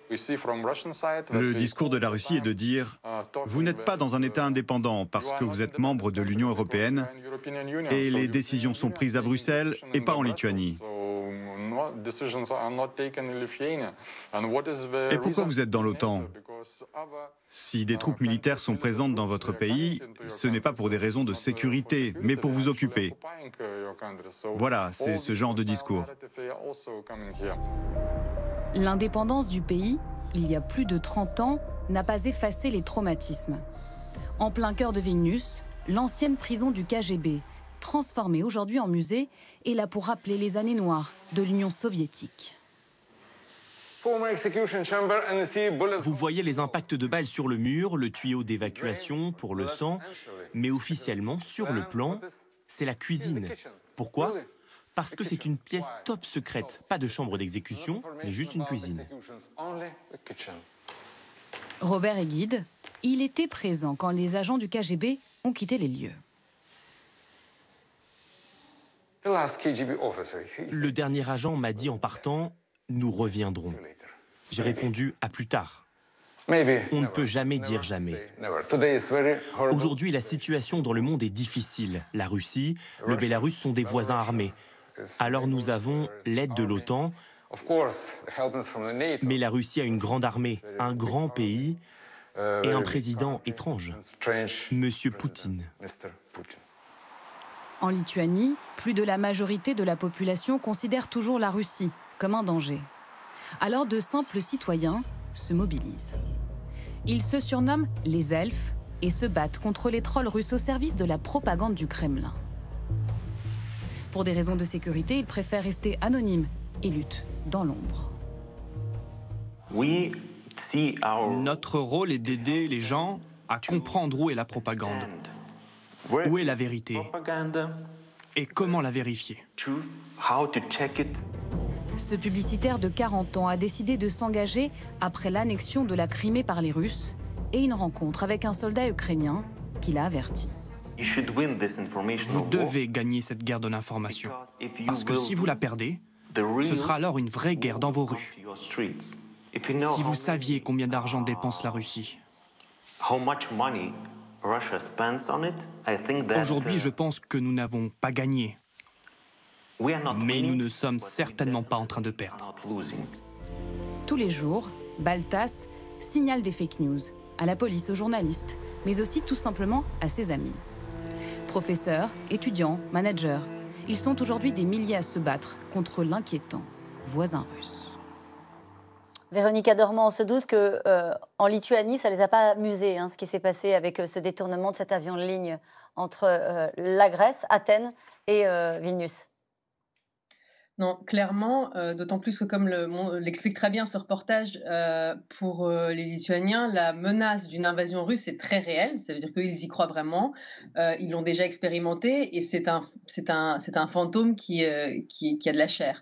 Le discours de la Russie est de dire ⁇ Vous n'êtes pas dans un État indépendant parce que vous êtes membre de l'Union européenne et les décisions sont prises à Bruxelles et pas en Lituanie ⁇ et pourquoi vous êtes dans l'OTAN Si des troupes uh, militaires sont présentes dans votre pays, ce n'est pas pour des raisons de sécurité, mais pour vous occuper. Uh, voilà, c'est ce genre de discours. L'indépendance du pays, il y a plus de 30 ans, n'a pas effacé les traumatismes. En plein cœur de Vilnius, l'ancienne prison du KGB, transformé aujourd'hui en musée, est là pour rappeler les années noires de l'Union soviétique. Vous voyez les impacts de balles sur le mur, le tuyau d'évacuation pour le sang, mais officiellement, sur le plan, c'est la cuisine. Pourquoi Parce que c'est une pièce top secrète, pas de chambre d'exécution, mais juste une cuisine. Robert est guide. Il était présent quand les agents du KGB ont quitté les lieux. Le dernier agent m'a dit en partant, nous reviendrons. J'ai répondu, à plus tard. On ne peut jamais dire jamais. Aujourd'hui, la situation dans le monde est difficile. La Russie, le Bélarus sont des voisins armés. Alors nous avons l'aide de l'OTAN, mais la Russie a une grande armée, un grand pays uh, et un président étrange, Monsieur Poutine. En Lituanie, plus de la majorité de la population considère toujours la Russie comme un danger. Alors de simples citoyens se mobilisent. Ils se surnomment les elfes et se battent contre les trolls russes au service de la propagande du Kremlin. Pour des raisons de sécurité, ils préfèrent rester anonymes et luttent dans l'ombre. Notre rôle est d'aider les gens à comprendre où est la propagande où est la vérité Et comment la vérifier ce publicitaire de 40 ans a décidé de s'engager après l'annexion de la Crimée par les Russes et une rencontre avec un soldat ukrainien qui l'a averti. Vous devez gagner cette guerre de l'information, parce que si vous la perdez, ce sera alors une vraie guerre dans vos rues. Si vous saviez combien d'argent dépense la Russie, Aujourd'hui, je uh, pense que nous n'avons pas gagné. Mais nous ne sommes certainement pas en train de perdre. Tous les jours, Baltas signale des fake news à la police, aux journalistes, mais aussi tout simplement à ses amis. Professeurs, étudiants, managers, ils sont aujourd'hui des milliers à se battre contre l'inquiétant voisin russe. Véronique dormant, on se doute que euh, en Lituanie, ça les a pas amusés, hein, ce qui s'est passé avec euh, ce détournement de cet avion de ligne entre euh, la Grèce, Athènes et Vilnius. Non, clairement, euh, d'autant plus que comme l'explique très bien ce reportage, euh, pour euh, les Lituaniens, la menace d'une invasion russe est très réelle, ça veut dire qu'ils y croient vraiment, ils l'ont déjà expérimenté et c'est un, fantôme qui, a de la chair.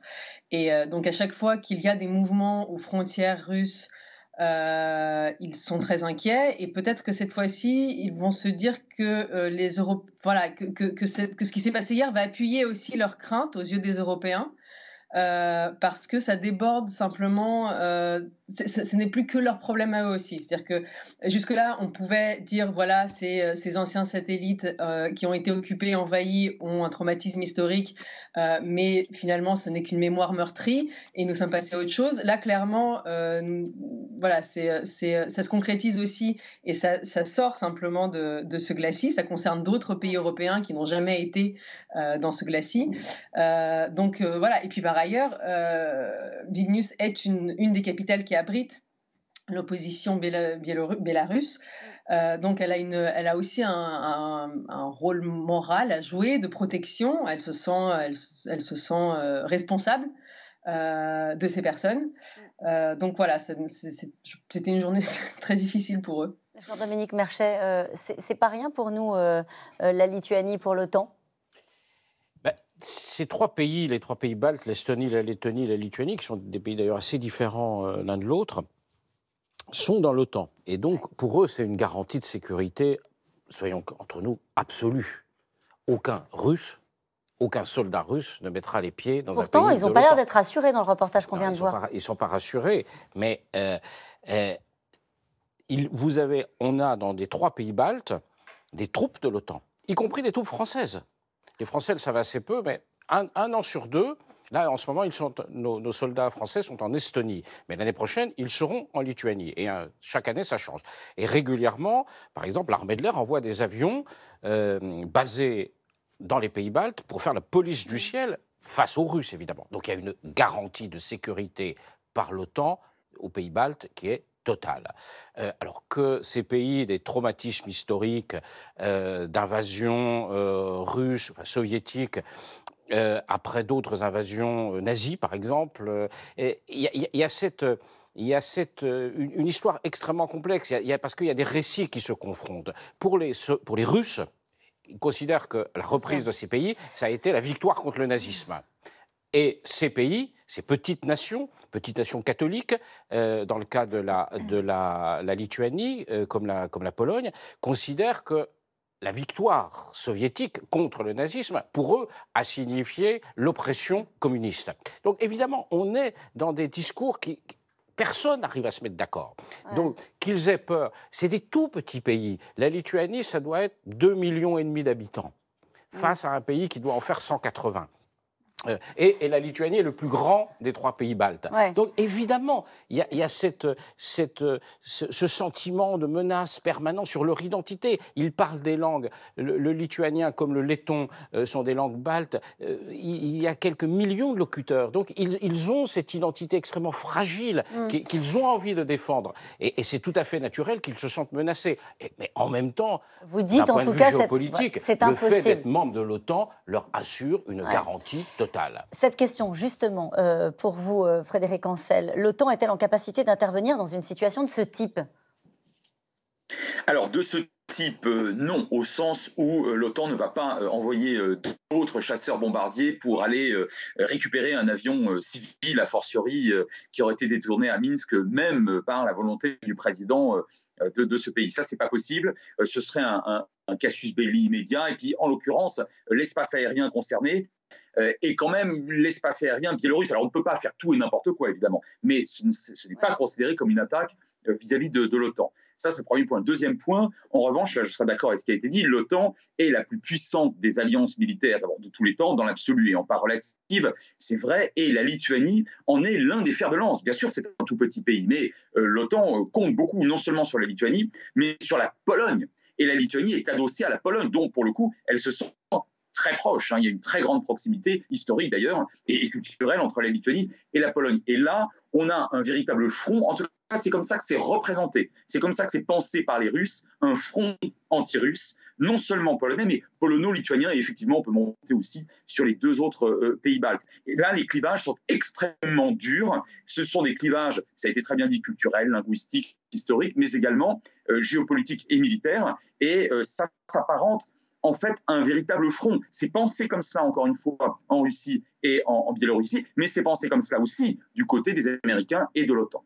Et donc à chaque fois qu'il y a des mouvements aux frontières russes, ils sont très inquiets et peut-être que cette fois-ci, ils vont se dire que les voilà que, ce qui s'est passé hier va appuyer aussi leurs craintes aux yeux des Européens euh, parce que ça déborde simplement, euh, ce n'est plus que leur problème à eux aussi. C'est-à-dire que jusque-là, on pouvait dire, voilà, ces, euh, ces anciens satellites qui ont été occupés, envahis, ont un traumatisme historique, mais finalement, ce n'est qu'une mémoire meurtrie et nous sommes passés à autre chose. Là, clairement, voilà, ça se concrétise aussi et ça, sort simplement de, de, ce glacis. Ça concerne d'autres pays européens qui n'ont jamais été dans ce glacis. donc voilà, et puis par ailleurs, euh, Vilnius est une, des capitales qui abrite l'opposition biélorusse. Euh, donc elle a, une, elle a aussi un, rôle moral à jouer de protection. Elle se sent, se euh, responsable de ces personnes. donc voilà, c'était une journée très difficile pour eux. Jean-Dominique Merchet, c'est pas rien pour nous, la Lituanie pour l'OTAN bah, ces trois pays, les trois pays baltes, l'Estonie, la Lettonie, la Lituanie, qui sont des pays d'ailleurs assez différents euh, l'un de l'autre, sont dans l'OTAN. Et donc, pour eux, c'est une garantie de sécurité, soyons entre nous, absolue. Aucun Russe aucun soldat russe ne mettra les pieds dans Pourtant, un pays ils n'ont pas l'air d'être rassurés dans le reportage qu'on vient de voir. ils ne sont pas rassurés, mais euh, euh, vous avez, on a dans des trois pays baltes des troupes de l'OTAN, y compris des troupes françaises. Les Français le savent assez peu, mais un, an sur deux, Là, en ce moment, nos, soldats français sont en Estonie. Mais l'année prochaine, ils seront en Lituanie. Et euh, chaque année, ça change. Et régulièrement, par exemple, l'armée de l'air envoie des avions euh, basés dans les pays baltes pour faire la police du ciel face aux Russes, évidemment. Donc il y a une garantie de sécurité par l'OTAN aux pays baltes qui est total euh, alors que ces pays, des traumatismes historiques euh, d'invasion euh, russe, soviétique, euh, après d'autres invasions euh, nazies, par exemple, il y, a cette il y a cette, une, histoire extrêmement complexe, parce qu'il y a des récits qui se confrontent. Pour les, pour les Russes, ils considèrent que la reprise de ces pays, ça a été la victoire contre le nazisme. Et ces pays, ces petites nations, petites nations catholiques, euh, dans le cas de la, de la, Lituanie, euh, comme, la, comme la Pologne, considèrent que la victoire soviétique contre le nazisme, pour eux, a signifié l'oppression communiste. Donc évidemment, on est dans des discours qui... Personne n'arrive à se mettre d'accord. Donc, qu'ils aient peur. C'est des tout petits pays. La Lituanie, ça doit être 2,5 millions d'habitants, mm. face à un pays qui doit en faire 180. Euh, et, la Lituanie est le plus grand des trois pays baltes. Donc évidemment, il y a, cette, cette, ce, sentiment de menace permanent sur leur identité. Ils parlent des langues. Le, lituanien comme le letton euh, sont des langues baltes. Euh, il, y a quelques millions de locuteurs. Donc ils, ont cette identité extrêmement fragile mm. qu'ils ont envie de défendre. Et, c'est tout à fait naturel qu'ils se sentent menacés. mais en même temps, vous dites en tout cas, Le fait d'être membre de l'OTAN leur assure une garantie totale cette question, justement, euh, pour vous, euh, Frédéric Ancel, l'OTAN est-elle en capacité d'intervenir dans une situation de ce type Alors, de ce type, euh, non, au sens où l'OTAN ne va pas envoyer d'autres chasseurs-bombardiers pour aller récupérer un avion civil, a fortiori, qui aurait été détourné à Minsk, même par la volonté du président de, ce pays. Ça, c'est pas possible. ce serait un, un casus belli immédiat. Et puis, en l'occurrence, l'espace aérien concerné, euh, et quand même l'espace aérien biélorusse. Alors on ne peut pas faire tout et n'importe quoi, évidemment, mais ce, n'est pas considéré comme une attaque euh, vis-à-vis de, l'OTAN. Ça, c'est le premier point. Deuxième point, en revanche, là, je serais d'accord avec ce qui a été dit, l'OTAN est la plus puissante des alliances militaires de tous les temps, dans l'absolu et en part relative, c'est vrai, et la Lituanie en est l'un des fers de lance. Bien sûr, c'est un tout petit pays, mais euh, l'OTAN compte beaucoup, non seulement sur la Lituanie, mais sur la Pologne. Et la Lituanie est adossée à la Pologne, donc pour le coup, elle se sent très proche. Hein. Il y a une très grande proximité historique d'ailleurs et, culturelle entre la Lituanie et la Pologne. Et là, on a un véritable front. En tout cas, c'est comme ça que c'est représenté. C'est comme ça que c'est pensé par les Russes, un front anti-russe, non seulement polonais, mais polono-lituanien. Et effectivement, on peut monter aussi sur les deux autres euh, pays baltes. Et là, les clivages sont extrêmement durs. Ce sont des clivages, ça a été très bien dit, culturels, linguistiques, historiques, mais également géopolitique euh, géopolitiques et militaires. Et euh, ça s'apparente en fait un véritable front. C'est pensé comme ça, encore une fois, en Russie et en, Biélorussie, mais c'est pensé comme cela aussi du côté des Américains et de l'OTAN.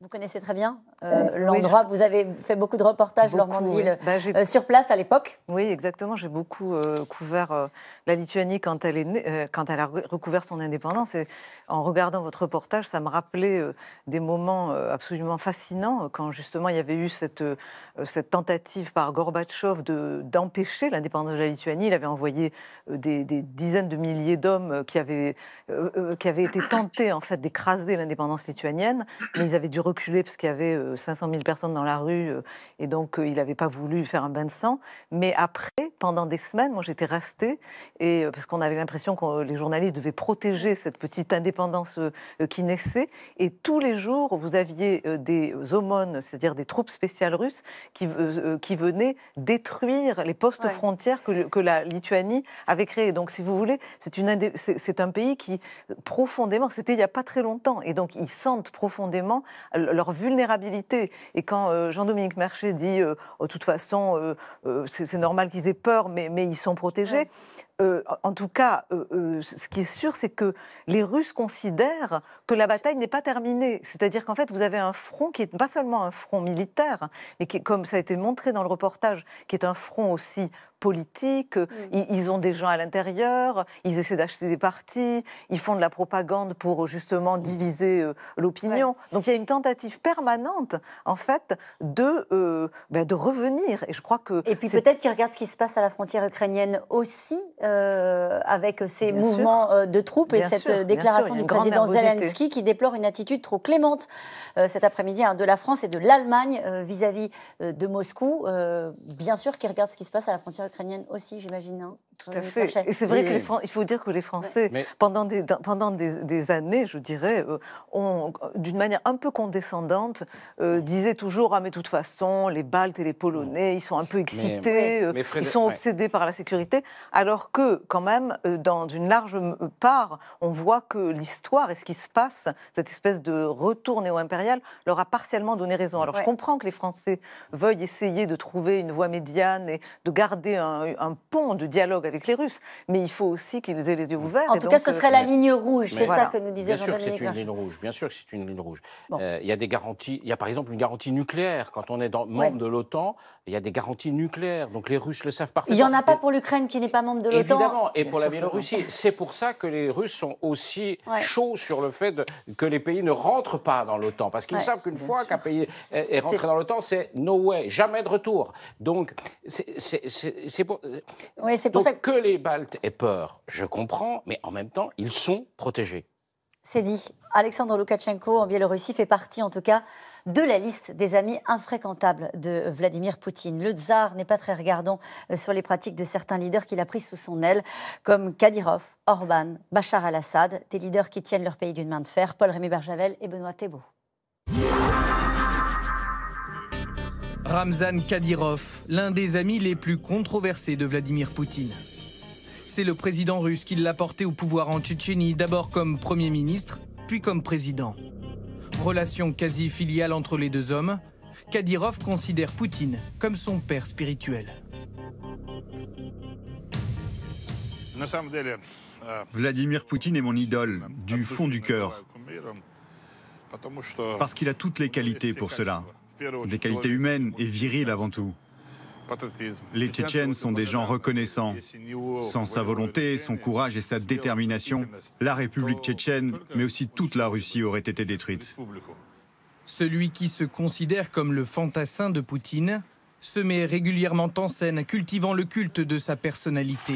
Vous connaissez très bien euh, l'endroit. où Vous avez fait beaucoup de reportages, beaucoup, bah, euh, sur place à l'époque. Oui, exactement. J'ai beaucoup euh, couvert la Lituanie quand elle, est quand elle a recouvert son indépendance. Et en regardant votre reportage, ça me rappelait des moments absolument fascinants quand justement il y avait eu cette, cette tentative par Gorbatchev d'empêcher l'indépendance de la Lituanie. Il avait envoyé des, des dizaines de milliers d'hommes qui avaient, qui avaient été tentés en fait d'écraser l'indépendance lituanienne, mais ils avaient dû reculé parce qu'il y avait 500 euh, 000 personnes dans la rue euh, et donc euh, il n'avait pas voulu faire un bain de sang. Mais après, pendant des semaines, moi j'étais restée et, parce qu'on avait l'impression que les journalistes devaient protéger cette petite indépendance qui naissait. Et tous les jours, vous aviez des aumônes, c'est-à-dire des troupes spéciales russes, qui, qui venaient détruire les postes frontières que, que, la Lituanie avait créés. Donc si vous voulez, c'est un pays qui profondément, c'était il n'y a pas très longtemps, et donc ils sentent profondément leur vulnérabilité. Et quand euh, Jean-Dominique Marché dit, euh, oh, de toute façon, euh, c'est normal qu'ils aient peur, mais, mais ils sont protégés, euh, en tout cas, euh, euh, ce qui est sûr, c'est que les Russes considèrent que la bataille n'est pas terminée. C'est-à-dire qu'en fait, vous avez un front qui est pas seulement un front militaire, mais qui, comme ça a été montré dans le reportage, qui est un front aussi politique, ils, ont des gens à l'intérieur, ils essaient d'acheter des partis, ils font de la propagande pour justement diviser l'opinion. Donc il y a une tentative permanente, en fait, de, bah, de revenir. Et je crois que... Et puis peut-être qu'ils regardent ce qui se passe à la frontière ukrainienne aussi, euh, avec ces mouvements euh, de troupes et cette déclaration du président Zelensky qui déplore une attitude trop clémente euh, cet après-midi hein, de la France et de l'Allemagne vis-à-vis de Moscou. bien sûr, qui regarde ce qui se passe à la frontière ukrainienne aussi, j'imagine. Hein. Tout euh, à fait. Et c'est vrai qu'il que les faut dire que les Français, pendant, des, pendant des, années, je dirais, euh, ont, d'une manière un peu condescendante, euh, disaient toujours Ah, mais de toute façon, les Baltes et les Polonais, ils sont un peu excités, ils sont obsédés par la sécurité. Alors que, quand même, dans une large part, on voit que l'histoire et ce qui se passe, cette espèce de retour néo-impérial, leur a partiellement donné raison. Alors je comprends que les Français veuillent essayer de trouver une voie médiane et de garder un, un pont de dialogue avec les Russes. Mais il faut aussi qu'ils aient les yeux mm. ouverts. En tout cas, ce serait la euh, ligne rouge, c'est ça que nous disait Bien que c'est une ligne rouge. Bien sûr que c'est une ligne rouge. Euh, il y a des garanties. Il y a par exemple une garantie nucléaire quand on est membre de l'OTAN. Il y a des garanties nucléaires. Donc les Russes le savent parfaitement. Il n'y en a pas pour l'Ukraine qui n'est pas membre de l'OTAN. Évidemment. Et pour la Biélorussie, c'est pour ça que les Russes sont aussi chauds sur le fait que les pays ne rentrent pas dans l'OTAN, parce qu'ils savent qu'une fois qu'un pays est, rentré dans l'OTAN, c'est no way, jamais de retour. Donc, c'est pour. Oui, c'est pour ça que les Baltes aient peur, je comprends, mais en même temps, ils sont protégés. C'est dit. Alexandre Loukachenko en Biélorussie fait partie, en tout cas, de la liste des amis infréquentables de Vladimir Poutine. Le tsar n'est pas très regardant euh, sur les pratiques de certains leaders qu'il a pris sous son aile, comme Kadyrov, Orban, Bachar al-Assad, des leaders qui tiennent leur pays d'une main de fer, Paul-Rémy Berjavel et Benoît Thébault. Ramzan Kadyrov, l'un des amis les plus controversés de Vladimir Poutine. C'est le président russe qui l'a porté au pouvoir en Tchétchénie, d'abord comme Premier ministre, puis comme président. Relation quasi filiale entre les deux hommes, Kadyrov considère Poutine comme son père spirituel. Euh, Vladimir Poutine est mon idole, du fond du cœur, parce qu'il a toutes les qualités pour cela des qualités humaines et viriles avant tout. Les Tchétchènes sont des gens reconnaissants. Sans sa volonté, son courage et sa détermination, la République tchétchène, mais aussi toute la Russie aurait été détruite. Celui qui se considère comme le fantassin de Poutine se met régulièrement en scène, cultivant le culte de sa personnalité.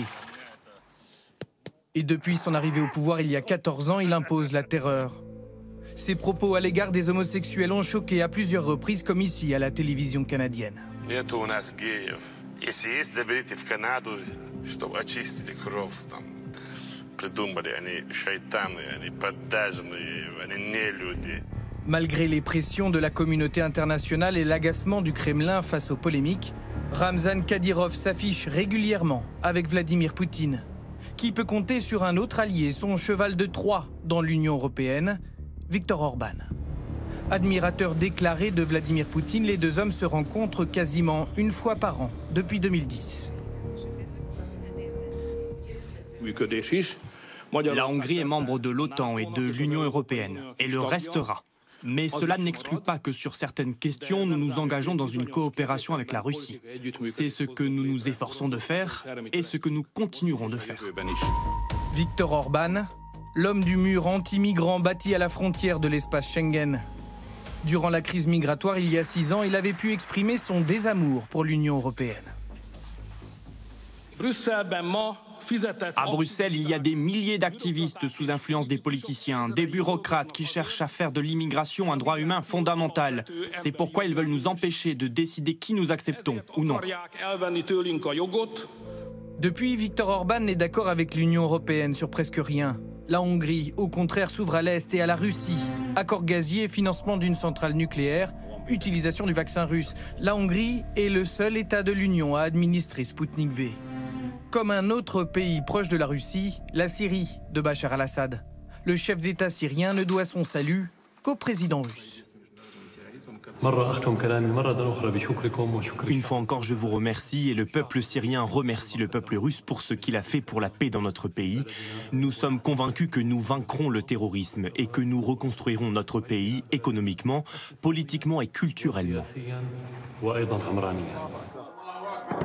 Et depuis son arrivée au pouvoir il y a 14 ans, il impose la terreur. Ses propos à l'égard des homosexuels ont choqué à plusieurs reprises, comme ici à la télévision canadienne. Malgré les pressions de la communauté internationale et l'agacement du Kremlin face aux polémiques, Ramzan Kadyrov s'affiche régulièrement avec Vladimir Poutine, qui peut compter sur un autre allié, son cheval de Troie dans l'Union européenne, Victor Orban. Admirateur déclaré de Vladimir Poutine, les deux hommes se rencontrent quasiment une fois par an depuis 2010. La Hongrie est membre de l'OTAN et de l'Union européenne et le restera. Mais cela n'exclut pas que sur certaines questions, nous nous engageons dans une coopération avec la Russie. C'est ce que nous nous efforçons de faire et ce que nous continuerons de faire. Victor Orban, l'homme du mur anti-migrant bâti à la frontière de l'espace Schengen. Durant la crise migratoire il y a six ans, il avait pu exprimer son désamour pour l'Union européenne. Ben, à Bruxelles, il y a des milliers d'activistes sous influence des politiciens, des bureaucrates qui cherchent à faire de l'immigration un droit humain fondamental. C'est pourquoi ils veulent nous empêcher de décider qui nous acceptons ou non. Depuis, Viktor Orban n'est d'accord avec l'Union européenne sur presque rien. La Hongrie, au contraire, s'ouvre à l'Est et à la Russie. Accord gazier, financement d'une centrale nucléaire, utilisation du vaccin russe. La Hongrie est le seul État de l'Union à administrer Sputnik V. Comme un autre pays proche de la Russie, la Syrie de Bachar al-Assad. Le chef d'État syrien ne doit son salut qu'au président russe. Une fois encore, je vous remercie et le peuple syrien remercie le peuple russe pour ce qu'il a fait pour la paix dans notre pays. Nous sommes convaincus que nous vaincrons le terrorisme et que nous reconstruirons notre pays économiquement, politiquement et culturellement.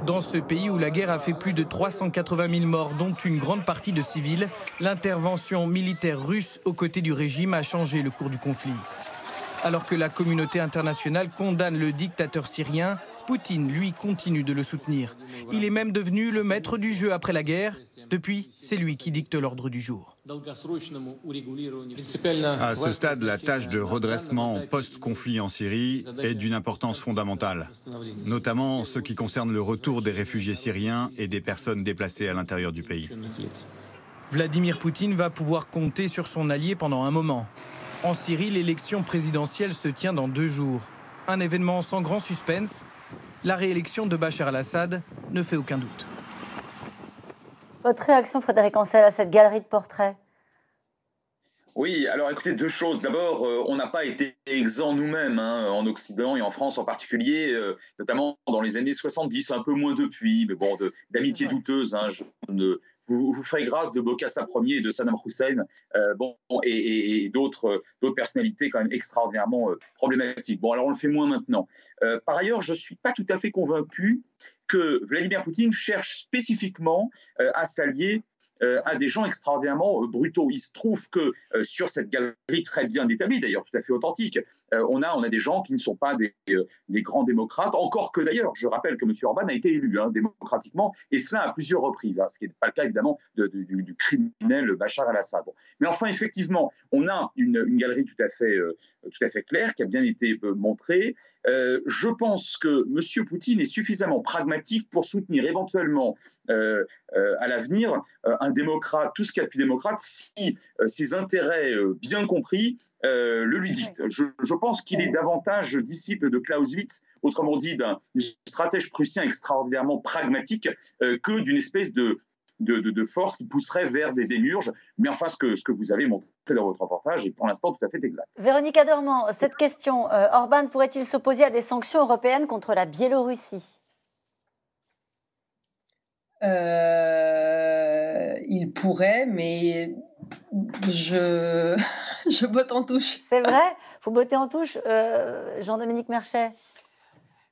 Dans ce pays où la guerre a fait plus de 380 000 morts, dont une grande partie de civils, l'intervention militaire russe aux côtés du régime a changé le cours du conflit. Alors que la communauté internationale condamne le dictateur syrien, Poutine, lui, continue de le soutenir. Il est même devenu le maître du jeu après la guerre. Depuis, c'est lui qui dicte l'ordre du jour. À ce stade, la tâche de redressement post-conflit en Syrie est d'une importance fondamentale, notamment en ce qui concerne le retour des réfugiés syriens et des personnes déplacées à l'intérieur du pays. Vladimir Poutine va pouvoir compter sur son allié pendant un moment. En Syrie, l'élection présidentielle se tient dans deux jours. Un événement sans grand suspense, la réélection de Bachar al-Assad ne fait aucun doute. Votre réaction, Frédéric Ancel, à cette galerie de portraits oui, alors écoutez, deux choses. D'abord, euh, on n'a pas été exempt nous-mêmes, hein, en Occident et en France en particulier, euh, notamment dans les années 70, un peu moins depuis, mais bon, d'amitié douteuse. Hein, je ne, vous, ferai grâce de Bokassa Ier et de Saddam Hussein, euh, bon, et, d'autres personnalités quand même extraordinairement problématiques. Bon, alors on le fait moins maintenant. par ailleurs, je ne suis pas tout à fait convaincu que Vladimir Poutine cherche spécifiquement à s'allier euh, à des gens extraordinairement euh, brutaux. Il se trouve que euh, sur cette galerie très bien établie, d'ailleurs tout à fait authentique, on, a, des gens qui ne sont pas des, grands démocrates, encore que d'ailleurs, je rappelle que M. Orban a été élu hein, démocratiquement, et cela à plusieurs reprises, hein, ce qui n'est pas le cas évidemment du, criminel Bachar al-Assad. Mais enfin, effectivement, on a une, galerie tout à, fait, tout à fait claire, qui a bien été montrée. je pense que M. Poutine est suffisamment pragmatique pour soutenir éventuellement euh, euh, à l'avenir, euh, un démocrate, tout ce de plus démocrate, si ses intérêts bien compris le lui dictent. Je, pense qu'il est davantage disciple de Clausewitz, autrement dit d'un stratège prussien extraordinairement pragmatique, que d'une espèce de, de, force qui pousserait vers des démurges Mais enfin, ce que, ce que vous avez montré dans votre reportage est pour l'instant tout à fait exact. Véronique Adormand, cette question, Orban pourrait-il s'opposer à des sanctions européennes contre la Biélorussie euh, il pourrait, mais je, je botte en touche. C'est vrai, faut botter en touche. Euh, Jean-Dominique Merchet,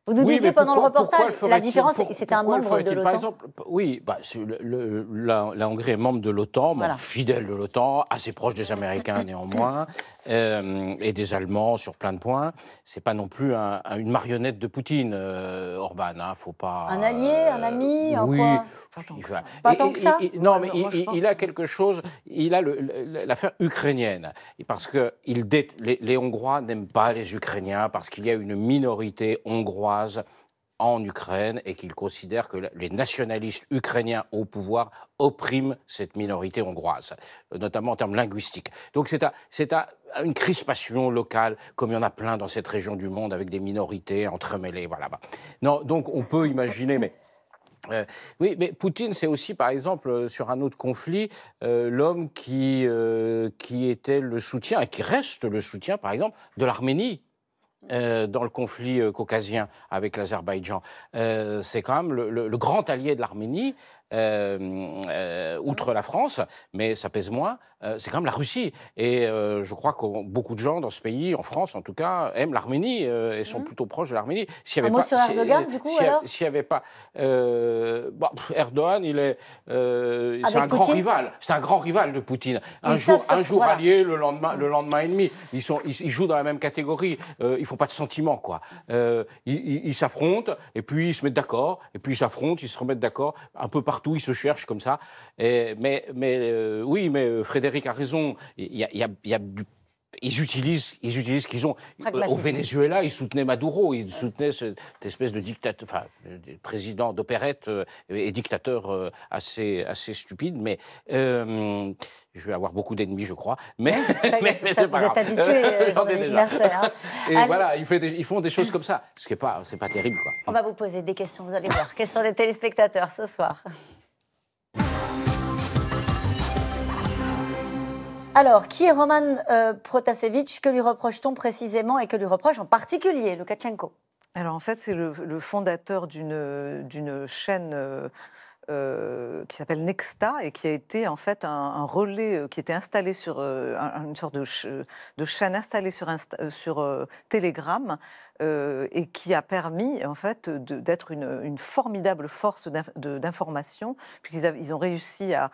vous nous disiez pendant le reportage, la différence, c'était un membre de l'OTAN. oui, bah, le, la, Hongrie est membre de l'OTAN, fidèle de l'OTAN, assez proche des Américains néanmoins, euh, et des Allemands sur plein de points. C'est pas non plus une marionnette de Poutine, euh, Orban. Hein, faut pas. Un allié, un euh, ami, oui. pas tant que ça. non, mais il, a quelque chose. Il a l'affaire ukrainienne, parce que il les Hongrois n'aiment pas les Ukrainiens parce qu'il y a une minorité hongroise en Ukraine et qu'il considère que les nationalistes ukrainiens au pouvoir oppriment cette minorité hongroise, notamment en termes linguistiques. Donc c'est une crispation locale, comme il y en a plein dans cette région du monde, avec des minorités entremêlées. Voilà. Non, donc on peut imaginer, mais euh, oui, mais Poutine, c'est aussi, par exemple, euh, sur un autre conflit, euh, l'homme qui était le soutien et qui reste le soutien, par exemple, de l'Arménie euh, dans le conflit euh, caucasien avec l'Azerbaïdjan. Euh, c'est quand même le, grand allié de l'Arménie. Euh, euh, outre la France, mais ça pèse moins, euh, c'est quand même la Russie. Et je crois que beaucoup de gens dans ce pays, en France en tout cas, aiment l'Arménie et sont mmh. plutôt proches de l'Arménie. S'il y avait Un pas, mot sur Erdogan, du coup, s'il, n'y avait pas... Bah, Erdogan, il est... Ah, c'est un grand rival. C'est un grand rival de Poutine. Un jour, un jour allié, le lendemain, le lendemain ennemi. Ils, sont, ils, jouent dans la même catégorie. ils ils font pas de sentiments, quoi. ils s'affrontent, et puis ils se mettent d'accord, et puis ils s'affrontent, ils se remettent d'accord, un peu partout partout, ils se cherchent comme ça. Et, mais mais euh, oui, mais euh, Frédéric a raison. Il y a, y a, du ils utilisent, ils utilisent ce qu'ils ont. Au Venezuela, ils soutenaient Maduro, ils soutenaient cette espèce de dictateur, enfin, président d'opérette euh, et dictateur euh, assez, assez stupide, mais. Euh, je vais avoir beaucoup d'ennemis, je crois. Mais, mais, c'est pas grave. Habitué, J'en ai déjà. Hein. Et voilà, ils, ils, font des choses comme ça, ce n'est pas, pas terrible. Quoi. On va vous poser des questions, vous allez voir. sont des téléspectateurs ce soir. Alors, qui est Roman euh, Protasevich Que lui reproche-t-on précisément et que lui reproche en particulier Lukashenko Alors, en fait, c'est le, fondateur d'une chaîne. Euh, euh, qui s'appelle Nexta et qui a été en fait un, relais qui était installé sur une sorte de, chaîne installée sur, sur Telegram euh, et qui a permis en fait d'être une, formidable force d'information, puisqu'ils ils ont réussi à,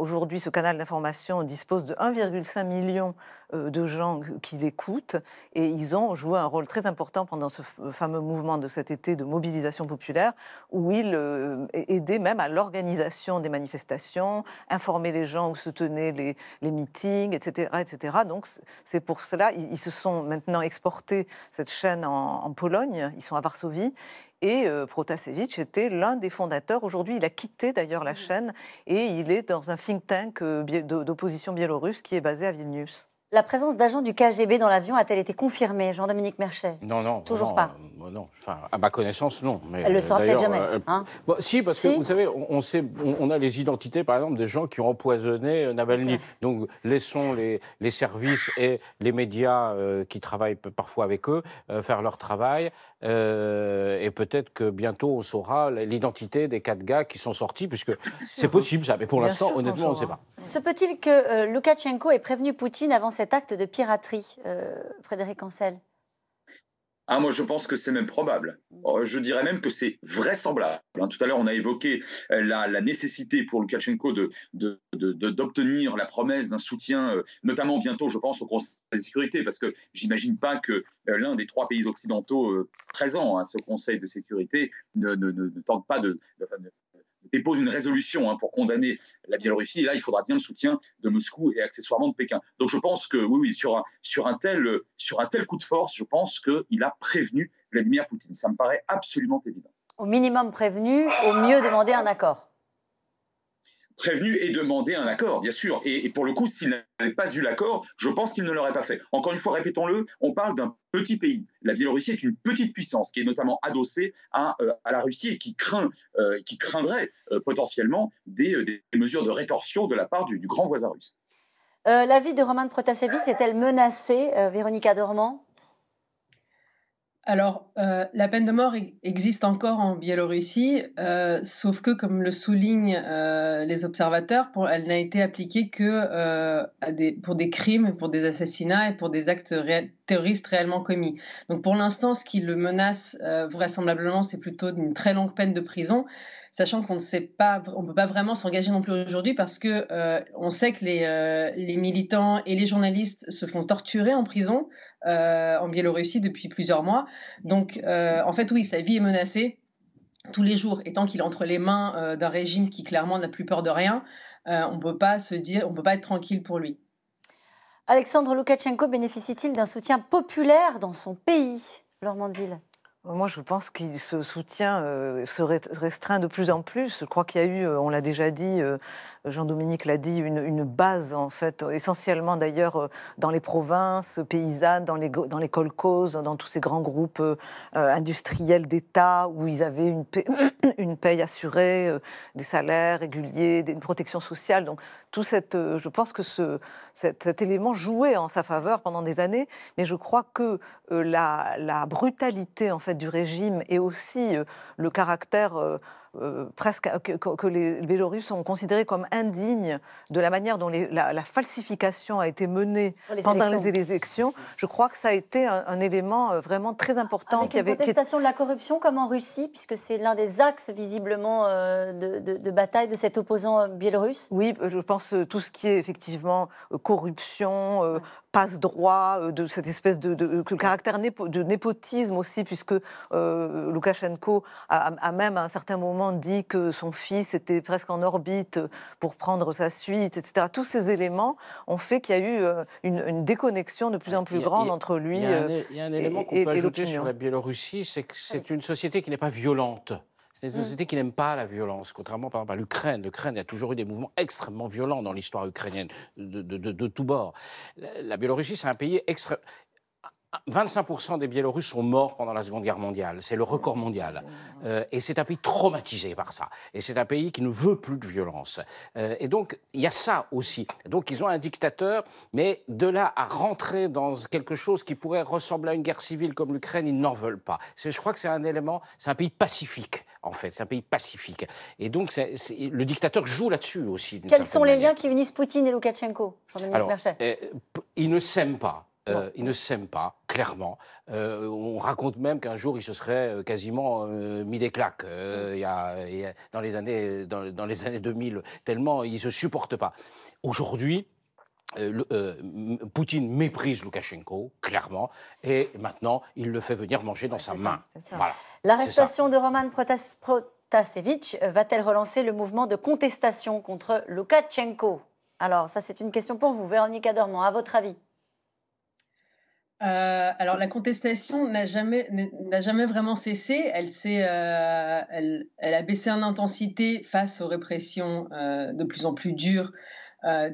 aujourd'hui ce canal d'information dispose de 1,5 million euh, de gens qui l'écoutent et ils ont joué un rôle très important pendant ce fameux mouvement de cet été de mobilisation populaire où ils euh, aidaient même à l'organisation des manifestations, informer les gens où se tenaient les, meetings, etc., etc. Donc c'est pour cela ils, se sont maintenant exportés cette chaîne en en, Pologne, ils sont à Varsovie. Et euh, Protasevich était l'un des fondateurs. Aujourd'hui, il a quitté d'ailleurs la mm. chaîne et il est dans un think tank euh, d'opposition biélorusse qui est basé à Vilnius. La présence d'agents du KGB dans l'avion a-t-elle été confirmée, Jean-Dominique Merchet Non, non. Bah Toujours pas euh, bah Non, à ma connaissance, non. Mais Elle le saura euh, peut-être jamais. Hein euh, bah, si, parce que vous savez, on, sait, on, a les identités, par exemple, des gens qui ont empoisonné Navalny. Donc, laissons les, services et les médias qui travaillent parfois avec eux faire leur travail. Euh, et peut-être que bientôt on saura l'identité des quatre gars qui sont sortis, puisque c'est possible ça. Mais pour l'instant, honnêtement, on ne sait hein. pas. Se peut-il que Lukashenko Loukachenko ait prévenu Poutine avant cet acte de piraterie, euh, Frédéric Ancel ah, moi, je pense que c'est même probable. Oh, je dirais même que c'est vraisemblable. Hein. tout à l'heure, on a évoqué euh, la, nécessité pour Lukashenko d'obtenir de, de, la promesse d'un soutien, euh, notamment bientôt, je pense, au Conseil de sécurité, parce que j'imagine pas que euh, l'un des trois pays occidentaux présents à ce Conseil de sécurité ne, tente pas de, dépose une résolution hein, pour condamner la Biélorussie. Et là, il faudra bien le soutien de Moscou et accessoirement de Pékin. Donc je pense que, oui, oui sur, tel, euh, sur un tel coup de force, je pense qu'il a prévenu Vladimir Poutine. Ça me paraît absolument évident. Au minimum prévenu, au mieux demander un accord prévenu et demandé un accord, bien sûr. Et, pour le coup, s'il n'avait pas eu l'accord, je pense qu'il ne l'aurait pas fait. Encore une fois, répétons-le, on parle d'un petit pays. La Biélorussie est une petite puissance qui est notamment adossée à, euh, la Russie et qui, craint, euh, qui craindrait euh, potentiellement des, mesures de rétorsion de la part du, grand voisin russe. la vie de Roman Protasevich est-elle menacée, Véronique Adormand alors, euh, la peine de mort e-, existe encore en Biélorussie, euh, sauf que, comme le soulignent euh, les observateurs, elle n'a été appliquée que pour des crimes, pour des assassinats et pour des actes terroristes réellement commis. Donc, pour l'instant, ce qui le menace vraisemblablement, c'est plutôt une très longue peine de prison, sachant qu'on ne peut pas vraiment s'engager non plus aujourd'hui parce que on sait que les militants et les journalistes se font torturer en prison euh, en Biélorussie depuis plusieurs mois. Donc, euh, en fait, oui, sa vie est menacée tous les jours. Et tant qu'il est entre les mains euh, d'un régime qui clairement n'a plus peur de rien, on ne peut pas se dire, on peut pas être tranquille pour lui. Alexandre Loukachenko bénéficie-t-il d'un soutien populaire dans son pays, l'Ormandville Mandeville moi, je pense qu'il se soutien euh, se restreint de plus en plus. Je crois qu'il y a eu, euh, on l'a déjà dit, euh, Jean-Dominique l'a dit, une, base, en fait, essentiellement d'ailleurs dans les provinces paysannes, dans les, dans les colcos, dans tous ces grands groupes industriels d'État où ils avaient une paie, une paye assurée, des salaires réguliers, une protection sociale. Donc, tout cette, euh, je pense que ce, cet, élément jouait en sa faveur pendant des années, mais je crois que euh, la, la brutalité en fait du régime et aussi euh, le caractère euh, presque euh, que, les Biélorusses sont considérés comme indignes de la manière dont la, falsification a été menée pendant les élections. Je crois que ça a été un, élément euh, vraiment très important. Avec qui une contestation de la corruption comme en Russie, puisque c'est l'un des axes visiblement de, bataille de cet opposant biélorusse. Oui, je pense tout ce qui est effectivement corruption, passe-droit, euh, de cette espèce de, euh, caractère de népotisme aussi, puisque euh, Loukachenko a, même à un certain moment dit que son fils était presque en orbite pour prendre sa suite, etc. Tous ces éléments ont fait qu'il y a eu euh, une, déconnexion de plus en plus grande entre lui et Il y a un élément qu'on peut ajouter sur la Biélorussie, c'est que c'est une société qui n'est pas violente. C'est une mm. société qui n'aime pas la violence, contrairement par exemple à l'Ukraine. L'Ukraine a toujours eu des mouvements extrêmement violents dans l'histoire ukrainienne, de, de, de, tous bords. La, la Biélorussie, c'est un pays extrêmement 25% des Biélorusses sont morts pendant la Seconde Guerre mondiale. C'est le record mondial. Euh, et c'est un pays traumatisé par ça. Et c'est un pays qui ne veut plus de violence. Euh, et donc, il y a ça aussi. Donc, ils ont un dictateur, mais de là à rentrer dans quelque chose qui pourrait ressembler à une guerre civile comme l'Ukraine, ils n'en veulent pas. Je crois que c'est un élément, c'est un pays pacifique en fait. C'est un pays pacifique. Et donc, le dictateur joue là-dessus aussi. Quels sont les liens qui unissent Poutine et Loukachenko, euh, Ils ne s'aiment pas. Euh, il ne s'aime pas, clairement. Euh, on raconte même qu'un jour, il se serait euh, quasiment mis des claques. Mm. dans, les années, dans, les années 2000, tellement il ne se supporte pas. Aujourd'hui, Poutine méprise Loukachenko, clairement, et maintenant, il le fait venir manger dans sa main. L'arrestation de Roman Protasevich va-t-elle relancer le mouvement de contestation contre Loukachenko Alors, ça, c'est une question pour vous, Véronique Dormant. à votre avis euh, alors la contestation n'a jamais, vraiment cessé. Euh, elle, a baissé en intensité face aux répressions euh, de plus en plus dures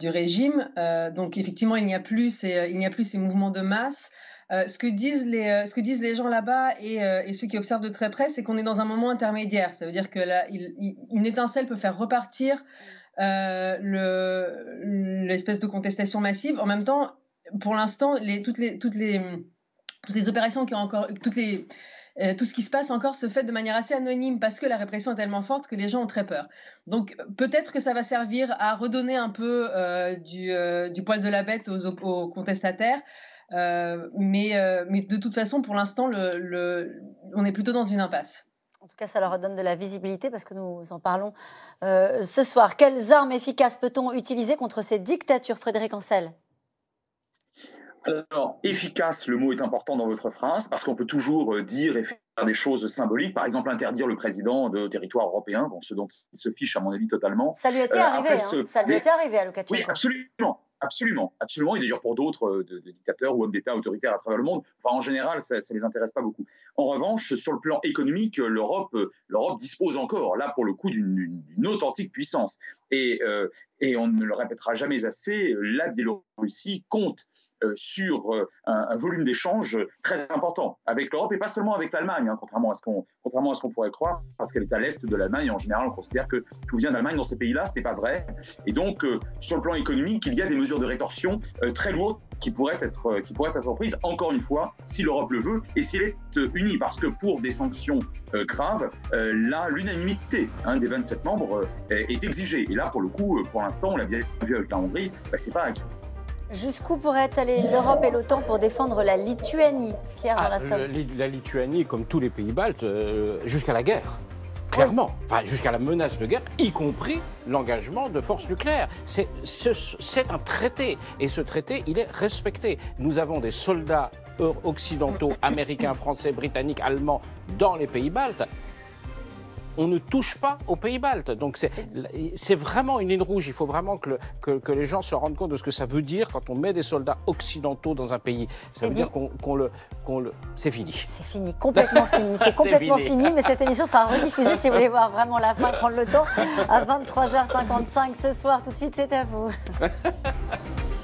du régime. donc effectivement, il n'y a, plus ces, mouvements de masse. ce, que disent les, gens là-bas et, ceux qui observent de très près, c'est qu'on est dans un moment intermédiaire. Ça veut dire que une étincelle peut faire repartir l'espèce de contestation massive. En même temps, pour l'instant, toutes, les, opérations qui encore. Euh, tout ce qui se passe encore se fait de manière assez anonyme parce que la répression est tellement forte que les gens ont très peur. Donc peut-être que ça va servir à redonner un peu euh, euh, du, poil de la bête aux, contestataires. Mais, de toute façon, pour l'instant, on est plutôt dans une impasse. En tout cas, ça leur donne de la visibilité parce que nous en parlons ce soir. Quelles armes efficaces peut-on utiliser contre ces dictatures, Frédéric Ancel alors, efficace, le mot est important dans votre phrase, parce qu'on peut toujours euh, dire et faire des choses symboliques, par exemple interdire le président de territoire européen, bon, ce dont il se fiche à mon avis totalement. Ça lui était euh, arrivé, hein. ça lui était arrivé à l'occasion. Oui, absolument. Absolument, absolument. Et d'ailleurs pour d'autres euh, dictateurs ou hommes d'État autoritaires à travers le monde, enfin, en général, ça ne les intéresse pas beaucoup. En revanche, sur le plan économique, l'Europe, l'Europe dispose encore, là pour le coup, d'une authentique puissance. Et, et on ne le répétera jamais assez, la Biélorussie compte euh, sur euh, un, volume d'échanges très important avec l'Europe et pas seulement avec l'Allemagne, hein, contrairement à ce qu'on contrairement à ce qu'on pourrait croire, parce qu'elle est à l'est de l'Allemagne. En général, on considère que tout vient d'Allemagne dans ces pays-là, ce n'est pas vrai. Et donc, euh, sur le plan économique, il y a des mesures de rétorsion très lourdes qui pourraient être qui pourraient être prises. Encore une fois, si l'Europe le veut et s'il est unie, parce que pour des sanctions graves, là, l'unanimité hein, des 27 membres est exigée. Et là, pour le coup, pour l'instant, on l'a bien vu avec la Hongrie, ce bah, c'est pas Jusqu'où pourraient aller l'Europe et l'OTAN pour défendre la Lituanie, Pierre ah, la, Lituanie, comme tous les pays baltes, euh, jusqu'à la guerre. Clairement, enfin, jusqu'à la menace de guerre, y compris l'engagement de forces nucléaires. C'est un traité, et ce traité, il est respecté. Nous avons des soldats euh, occidentaux, américains, français, britanniques, allemands dans les pays baltes on ne touche pas aux pays baltes. Donc c'est vraiment une ligne rouge. Il faut vraiment que, que, les gens se rendent compte de ce que ça veut dire quand on met des soldats occidentaux dans un pays. Ça veut dire qu'on le, le, c'est fini. C'est fini, complètement fini. C'est complètement fini. fini. Mais cette émission sera rediffusée si vous voulez voir vraiment la fin, prendre le temps à 23h55 ce soir. Tout de suite, c'est à vous.